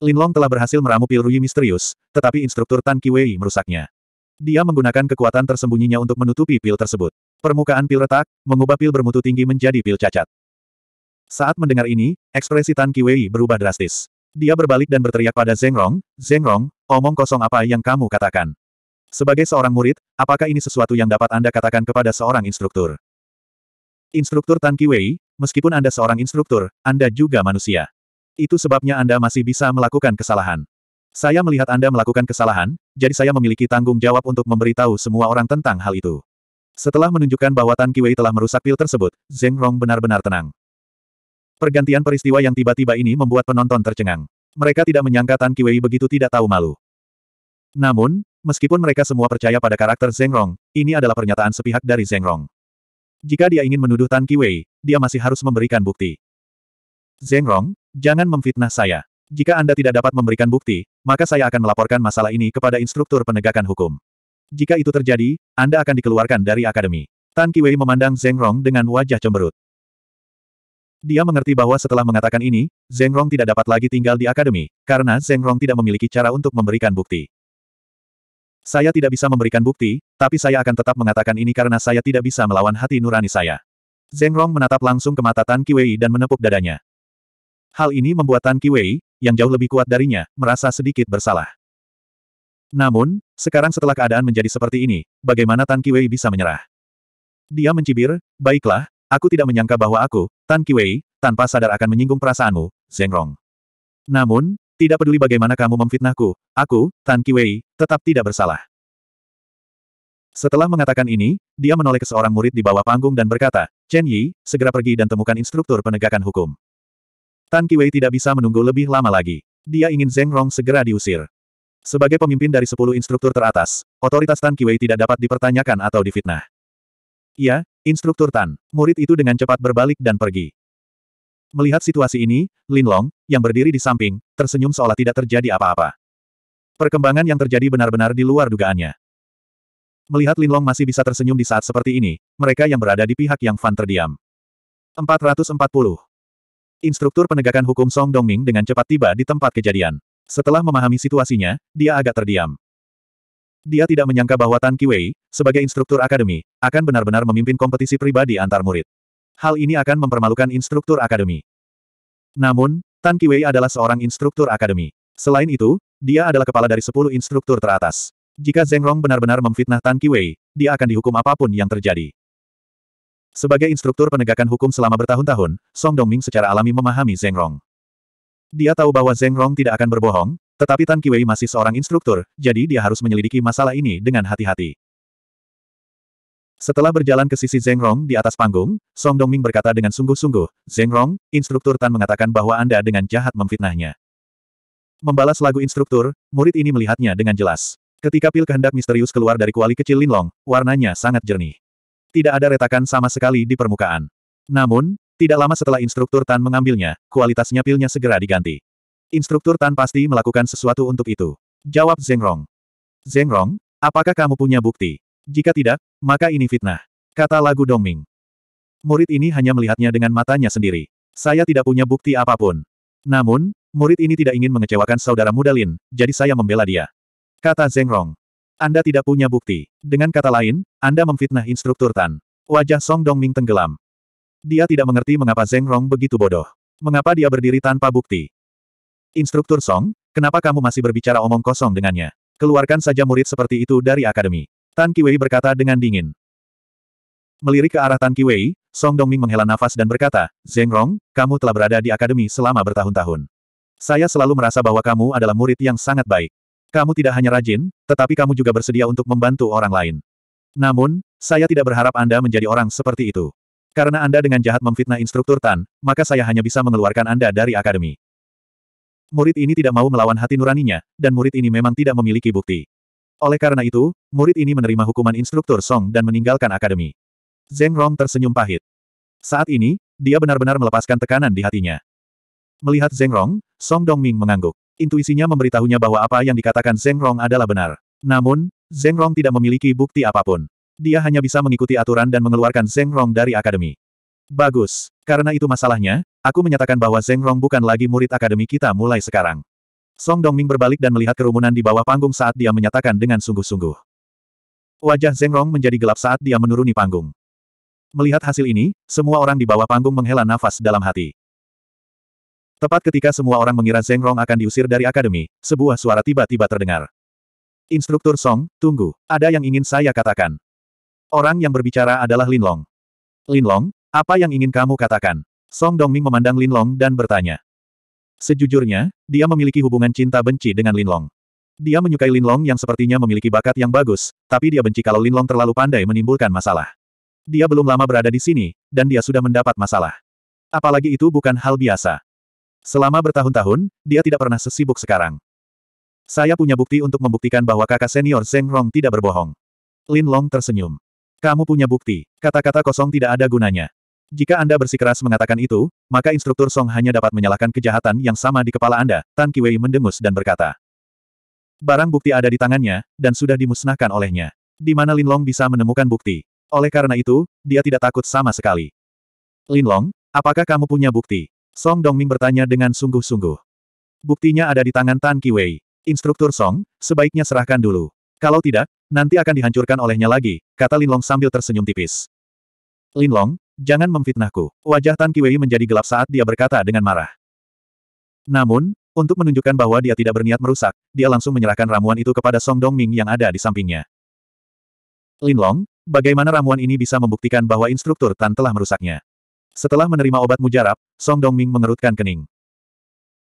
S1: Long telah berhasil meramu pil Rui misterius, tetapi instruktur Tan Kiwei merusaknya. Dia menggunakan kekuatan tersembunyinya untuk menutupi pil tersebut. Permukaan pil retak, mengubah pil bermutu tinggi menjadi pil cacat. Saat mendengar ini, ekspresi Tan Kiwei berubah drastis. Dia berbalik dan berteriak pada Zeng Rong, Zeng Rong, omong kosong apa yang kamu katakan. Sebagai seorang murid, apakah ini sesuatu yang dapat Anda katakan kepada seorang instruktur? Instruktur Tan Kiwei, meskipun Anda seorang instruktur, Anda juga manusia. Itu sebabnya Anda masih bisa melakukan kesalahan. Saya melihat Anda melakukan kesalahan, jadi saya memiliki tanggung jawab untuk memberitahu semua orang tentang hal itu. Setelah menunjukkan bahwa Tan Kiwei telah merusak pil tersebut, Zeng Rong benar-benar tenang. Pergantian peristiwa yang tiba-tiba ini membuat penonton tercengang. Mereka tidak menyangka Tan Kiwei begitu tidak tahu malu. Namun, meskipun mereka semua percaya pada karakter Zeng Rong, ini adalah pernyataan sepihak dari Zeng Rong. Jika dia ingin menuduh Tan Kiwei, dia masih harus memberikan bukti. Zeng Rong, jangan memfitnah saya. Jika Anda tidak dapat memberikan bukti, maka saya akan melaporkan masalah ini kepada instruktur penegakan hukum. Jika itu terjadi, Anda akan dikeluarkan dari akademi. Tan Kiwei memandang Zeng Rong dengan wajah cemberut. Dia mengerti bahwa setelah mengatakan ini, Zeng Rong tidak dapat lagi tinggal di akademi, karena Zeng Rong tidak memiliki cara untuk memberikan bukti. Saya tidak bisa memberikan bukti, tapi saya akan tetap mengatakan ini karena saya tidak bisa melawan hati nurani saya. Zeng Rong menatap langsung ke mata Tan Kiwei dan menepuk dadanya. Hal ini membuat Tan Kiwei, yang jauh lebih kuat darinya, merasa sedikit bersalah. Namun, sekarang setelah keadaan menjadi seperti ini, bagaimana Tan Kiwei bisa menyerah? Dia mencibir, baiklah, aku tidak menyangka bahwa aku, Tan Kiwei, tanpa sadar akan menyinggung perasaanmu, Zeng Rong. Namun, tidak peduli bagaimana kamu memfitnahku, aku, Tan Kiwei, tetap tidak bersalah. Setelah mengatakan ini, dia menoleh ke seorang murid di bawah panggung dan berkata, Chen Yi, segera pergi dan temukan instruktur penegakan hukum. Tan Kiwei tidak bisa menunggu lebih lama lagi. Dia ingin Zeng Rong segera diusir. Sebagai pemimpin dari sepuluh instruktur teratas, otoritas Tan Kiwei tidak dapat dipertanyakan atau difitnah. Ya, instruktur Tan, murid itu dengan cepat berbalik dan pergi. Melihat situasi ini, Lin Long, yang berdiri di samping, tersenyum seolah tidak terjadi apa-apa. Perkembangan yang terjadi benar-benar di luar dugaannya. Melihat Lin Long masih bisa tersenyum di saat seperti ini, mereka yang berada di pihak yang Fan terdiam. 440. Instruktur penegakan hukum Song Dongming dengan cepat tiba di tempat kejadian. Setelah memahami situasinya, dia agak terdiam. Dia tidak menyangka bahwa Tan Kiwei, sebagai instruktur akademi, akan benar-benar memimpin kompetisi pribadi antar murid. Hal ini akan mempermalukan instruktur akademi. Namun, Tan Kiwei adalah seorang instruktur akademi. Selain itu, dia adalah kepala dari sepuluh instruktur teratas. Jika Zeng Rong benar-benar memfitnah Tan Kiwei, dia akan dihukum apapun yang terjadi. Sebagai instruktur penegakan hukum selama bertahun-tahun, Song Dongming secara alami memahami Zeng Rong. Dia tahu bahwa Zeng Rong tidak akan berbohong, tetapi Tan Kiwei masih seorang instruktur, jadi dia harus menyelidiki masalah ini dengan hati-hati. Setelah berjalan ke sisi Zeng Rong di atas panggung, Song Dongming berkata dengan sungguh-sungguh, Zeng Rong, instruktur Tan mengatakan bahwa Anda dengan jahat memfitnahnya. Membalas lagu instruktur, murid ini melihatnya dengan jelas. Ketika pil kehendak misterius keluar dari kuali kecil Linlong, warnanya sangat jernih tidak ada retakan sama sekali di permukaan. Namun, tidak lama setelah instruktur Tan mengambilnya, kualitasnya pilnya segera diganti. Instruktur Tan pasti melakukan sesuatu untuk itu. Jawab Zengrong. Zengrong, apakah kamu punya bukti? Jika tidak, maka ini fitnah. Kata lagu Dongming. Murid ini hanya melihatnya dengan matanya sendiri. Saya tidak punya bukti apapun. Namun, murid ini tidak ingin mengecewakan saudara muda Lin, jadi saya membela dia. Kata Zengrong. Anda tidak punya bukti. Dengan kata lain, Anda memfitnah instruktur Tan. Wajah Song Dongming tenggelam. Dia tidak mengerti mengapa Zeng Rong begitu bodoh. Mengapa dia berdiri tanpa bukti? Instruktur Song, kenapa kamu masih berbicara omong kosong dengannya? Keluarkan saja murid seperti itu dari akademi. Tan Kiwei berkata dengan dingin. Melirik ke arah Tan Kiwei, Song Dongming menghela nafas dan berkata, Zeng Rong, kamu telah berada di akademi selama bertahun-tahun. Saya selalu merasa bahwa kamu adalah murid yang sangat baik. Kamu tidak hanya rajin, tetapi kamu juga bersedia untuk membantu orang lain. Namun, saya tidak berharap Anda menjadi orang seperti itu. Karena Anda dengan jahat memfitnah instruktur Tan, maka saya hanya bisa mengeluarkan Anda dari akademi. Murid ini tidak mau melawan hati nuraninya, dan murid ini memang tidak memiliki bukti. Oleh karena itu, murid ini menerima hukuman instruktur Song dan meninggalkan akademi. Zeng Rong tersenyum pahit. Saat ini, dia benar-benar melepaskan tekanan di hatinya. Melihat Zeng Rong, Song Dongming mengangguk. Intuisinya memberitahunya bahwa apa yang dikatakan Zeng Rong adalah benar. Namun, Zeng Rong tidak memiliki bukti apapun. Dia hanya bisa mengikuti aturan dan mengeluarkan Zeng Rong dari akademi. Bagus. Karena itu masalahnya, aku menyatakan bahwa Zeng Rong bukan lagi murid akademi kita mulai sekarang. Song Dongming berbalik dan melihat kerumunan di bawah panggung saat dia menyatakan dengan sungguh-sungguh. Wajah Zeng Rong menjadi gelap saat dia menuruni panggung. Melihat hasil ini, semua orang di bawah panggung menghela nafas dalam hati. Tepat ketika semua orang mengira Zeng Rong akan diusir dari akademi, sebuah suara tiba-tiba terdengar. Instruktur Song, tunggu. Ada yang ingin saya katakan. Orang yang berbicara adalah Lin Long. Lin Long, apa yang ingin kamu katakan? Song Dongming memandang Lin Long dan bertanya. Sejujurnya, dia memiliki hubungan cinta benci dengan Lin Long. Dia menyukai Lin Long yang sepertinya memiliki bakat yang bagus, tapi dia benci kalau Lin Long terlalu pandai menimbulkan masalah. Dia belum lama berada di sini, dan dia sudah mendapat masalah. Apalagi itu bukan hal biasa. Selama bertahun-tahun, dia tidak pernah sesibuk sekarang. Saya punya bukti untuk membuktikan bahwa kakak senior Zeng Rong tidak berbohong. Lin Long tersenyum. Kamu punya bukti. Kata-kata kosong tidak ada gunanya. Jika Anda bersikeras mengatakan itu, maka instruktur Song hanya dapat menyalahkan kejahatan yang sama di kepala Anda, Tan Kiwei mendengus dan berkata. Barang bukti ada di tangannya, dan sudah dimusnahkan olehnya. Di mana Lin Long bisa menemukan bukti? Oleh karena itu, dia tidak takut sama sekali. Lin Long, apakah kamu punya bukti? Song Dongming bertanya dengan sungguh-sungguh. Buktinya ada di tangan Tan Kiwei. Instruktur Song, sebaiknya serahkan dulu. Kalau tidak, nanti akan dihancurkan olehnya lagi, kata Lin Long sambil tersenyum tipis. Lin Long, jangan memfitnahku. Wajah Tan Kiwei menjadi gelap saat dia berkata dengan marah. Namun, untuk menunjukkan bahwa dia tidak berniat merusak, dia langsung menyerahkan ramuan itu kepada Song Dongming yang ada di sampingnya. Lin Long, bagaimana ramuan ini bisa membuktikan bahwa instruktur Tan telah merusaknya? Setelah menerima obat mujarab, Song Dongming mengerutkan kening.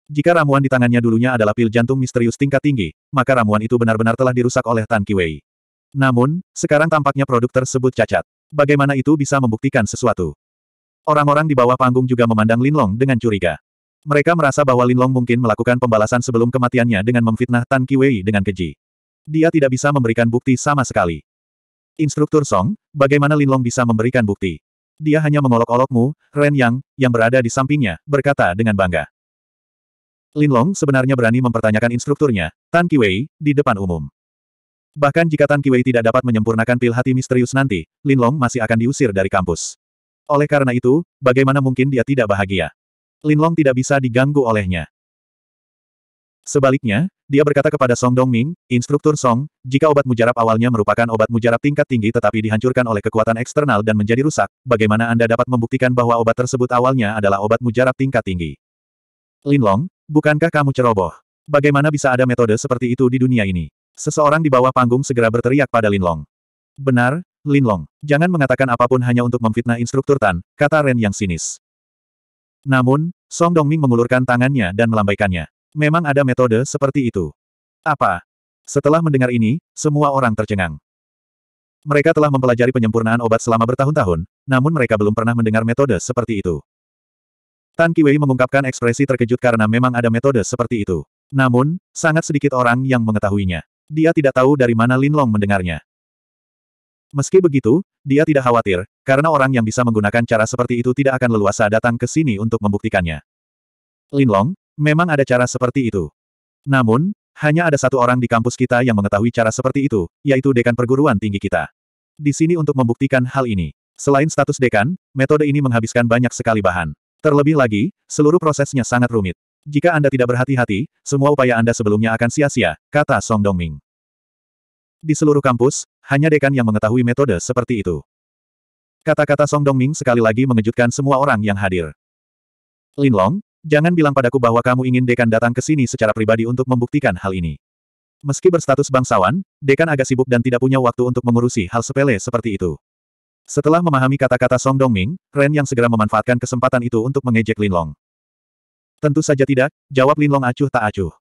S1: Jika ramuan di tangannya dulunya adalah pil jantung misterius tingkat tinggi, maka ramuan itu benar-benar telah dirusak oleh Tan Kiwei. Namun, sekarang tampaknya produk tersebut cacat. Bagaimana itu bisa membuktikan sesuatu? Orang-orang di bawah panggung juga memandang Lin Long dengan curiga. Mereka merasa bahwa Lin Long mungkin melakukan pembalasan sebelum kematiannya dengan memfitnah Tan Kiwei dengan keji. Dia tidak bisa memberikan bukti sama sekali. Instruktur Song, bagaimana Lin Long bisa memberikan bukti? Dia hanya mengolok-olokmu, Ren Yang, yang berada di sampingnya, berkata dengan bangga. Lin Long sebenarnya berani mempertanyakan instrukturnya, Tan Ki Wei, di depan umum. Bahkan jika Tan Ki Wei tidak dapat menyempurnakan pil hati misterius nanti, Lin Long masih akan diusir dari kampus. Oleh karena itu, bagaimana mungkin dia tidak bahagia? Lin Long tidak bisa diganggu olehnya. Sebaliknya, dia berkata kepada Song Dongming, instruktur Song, jika obat mujarab awalnya merupakan obat mujarab tingkat tinggi tetapi dihancurkan oleh kekuatan eksternal dan menjadi rusak, bagaimana Anda dapat membuktikan bahwa obat tersebut awalnya adalah obat mujarab tingkat tinggi? Linlong, bukankah kamu ceroboh? Bagaimana bisa ada metode seperti itu di dunia ini? Seseorang di bawah panggung segera berteriak pada Linlong. Benar, Linlong, jangan mengatakan apapun hanya untuk memfitnah instruktur Tan, kata Ren yang sinis. Namun, Song Dongming mengulurkan tangannya dan melambaikannya. Memang ada metode seperti itu. Apa? Setelah mendengar ini, semua orang tercengang. Mereka telah mempelajari penyempurnaan obat selama bertahun-tahun, namun mereka belum pernah mendengar metode seperti itu. Tan Kiwei mengungkapkan ekspresi terkejut karena memang ada metode seperti itu. Namun, sangat sedikit orang yang mengetahuinya. Dia tidak tahu dari mana Lin Long mendengarnya. Meski begitu, dia tidak khawatir, karena orang yang bisa menggunakan cara seperti itu tidak akan leluasa datang ke sini untuk membuktikannya. Lin Long, Memang ada cara seperti itu. Namun, hanya ada satu orang di kampus kita yang mengetahui cara seperti itu, yaitu dekan perguruan tinggi kita. Di sini untuk membuktikan hal ini. Selain status dekan, metode ini menghabiskan banyak sekali bahan. Terlebih lagi, seluruh prosesnya sangat rumit. Jika Anda tidak berhati-hati, semua upaya Anda sebelumnya akan sia-sia, kata Song Dongming. Di seluruh kampus, hanya dekan yang mengetahui metode seperti itu. Kata-kata Song Dongming sekali lagi mengejutkan semua orang yang hadir. Lin Long. Jangan bilang padaku bahwa kamu ingin dekan datang ke sini secara pribadi untuk membuktikan hal ini. Meski berstatus bangsawan, dekan agak sibuk dan tidak punya waktu untuk mengurusi hal sepele seperti itu. Setelah memahami kata-kata Song Dongming, Ren yang segera memanfaatkan kesempatan itu untuk mengejek Linlong. Tentu saja tidak, jawab Linlong acuh tak acuh.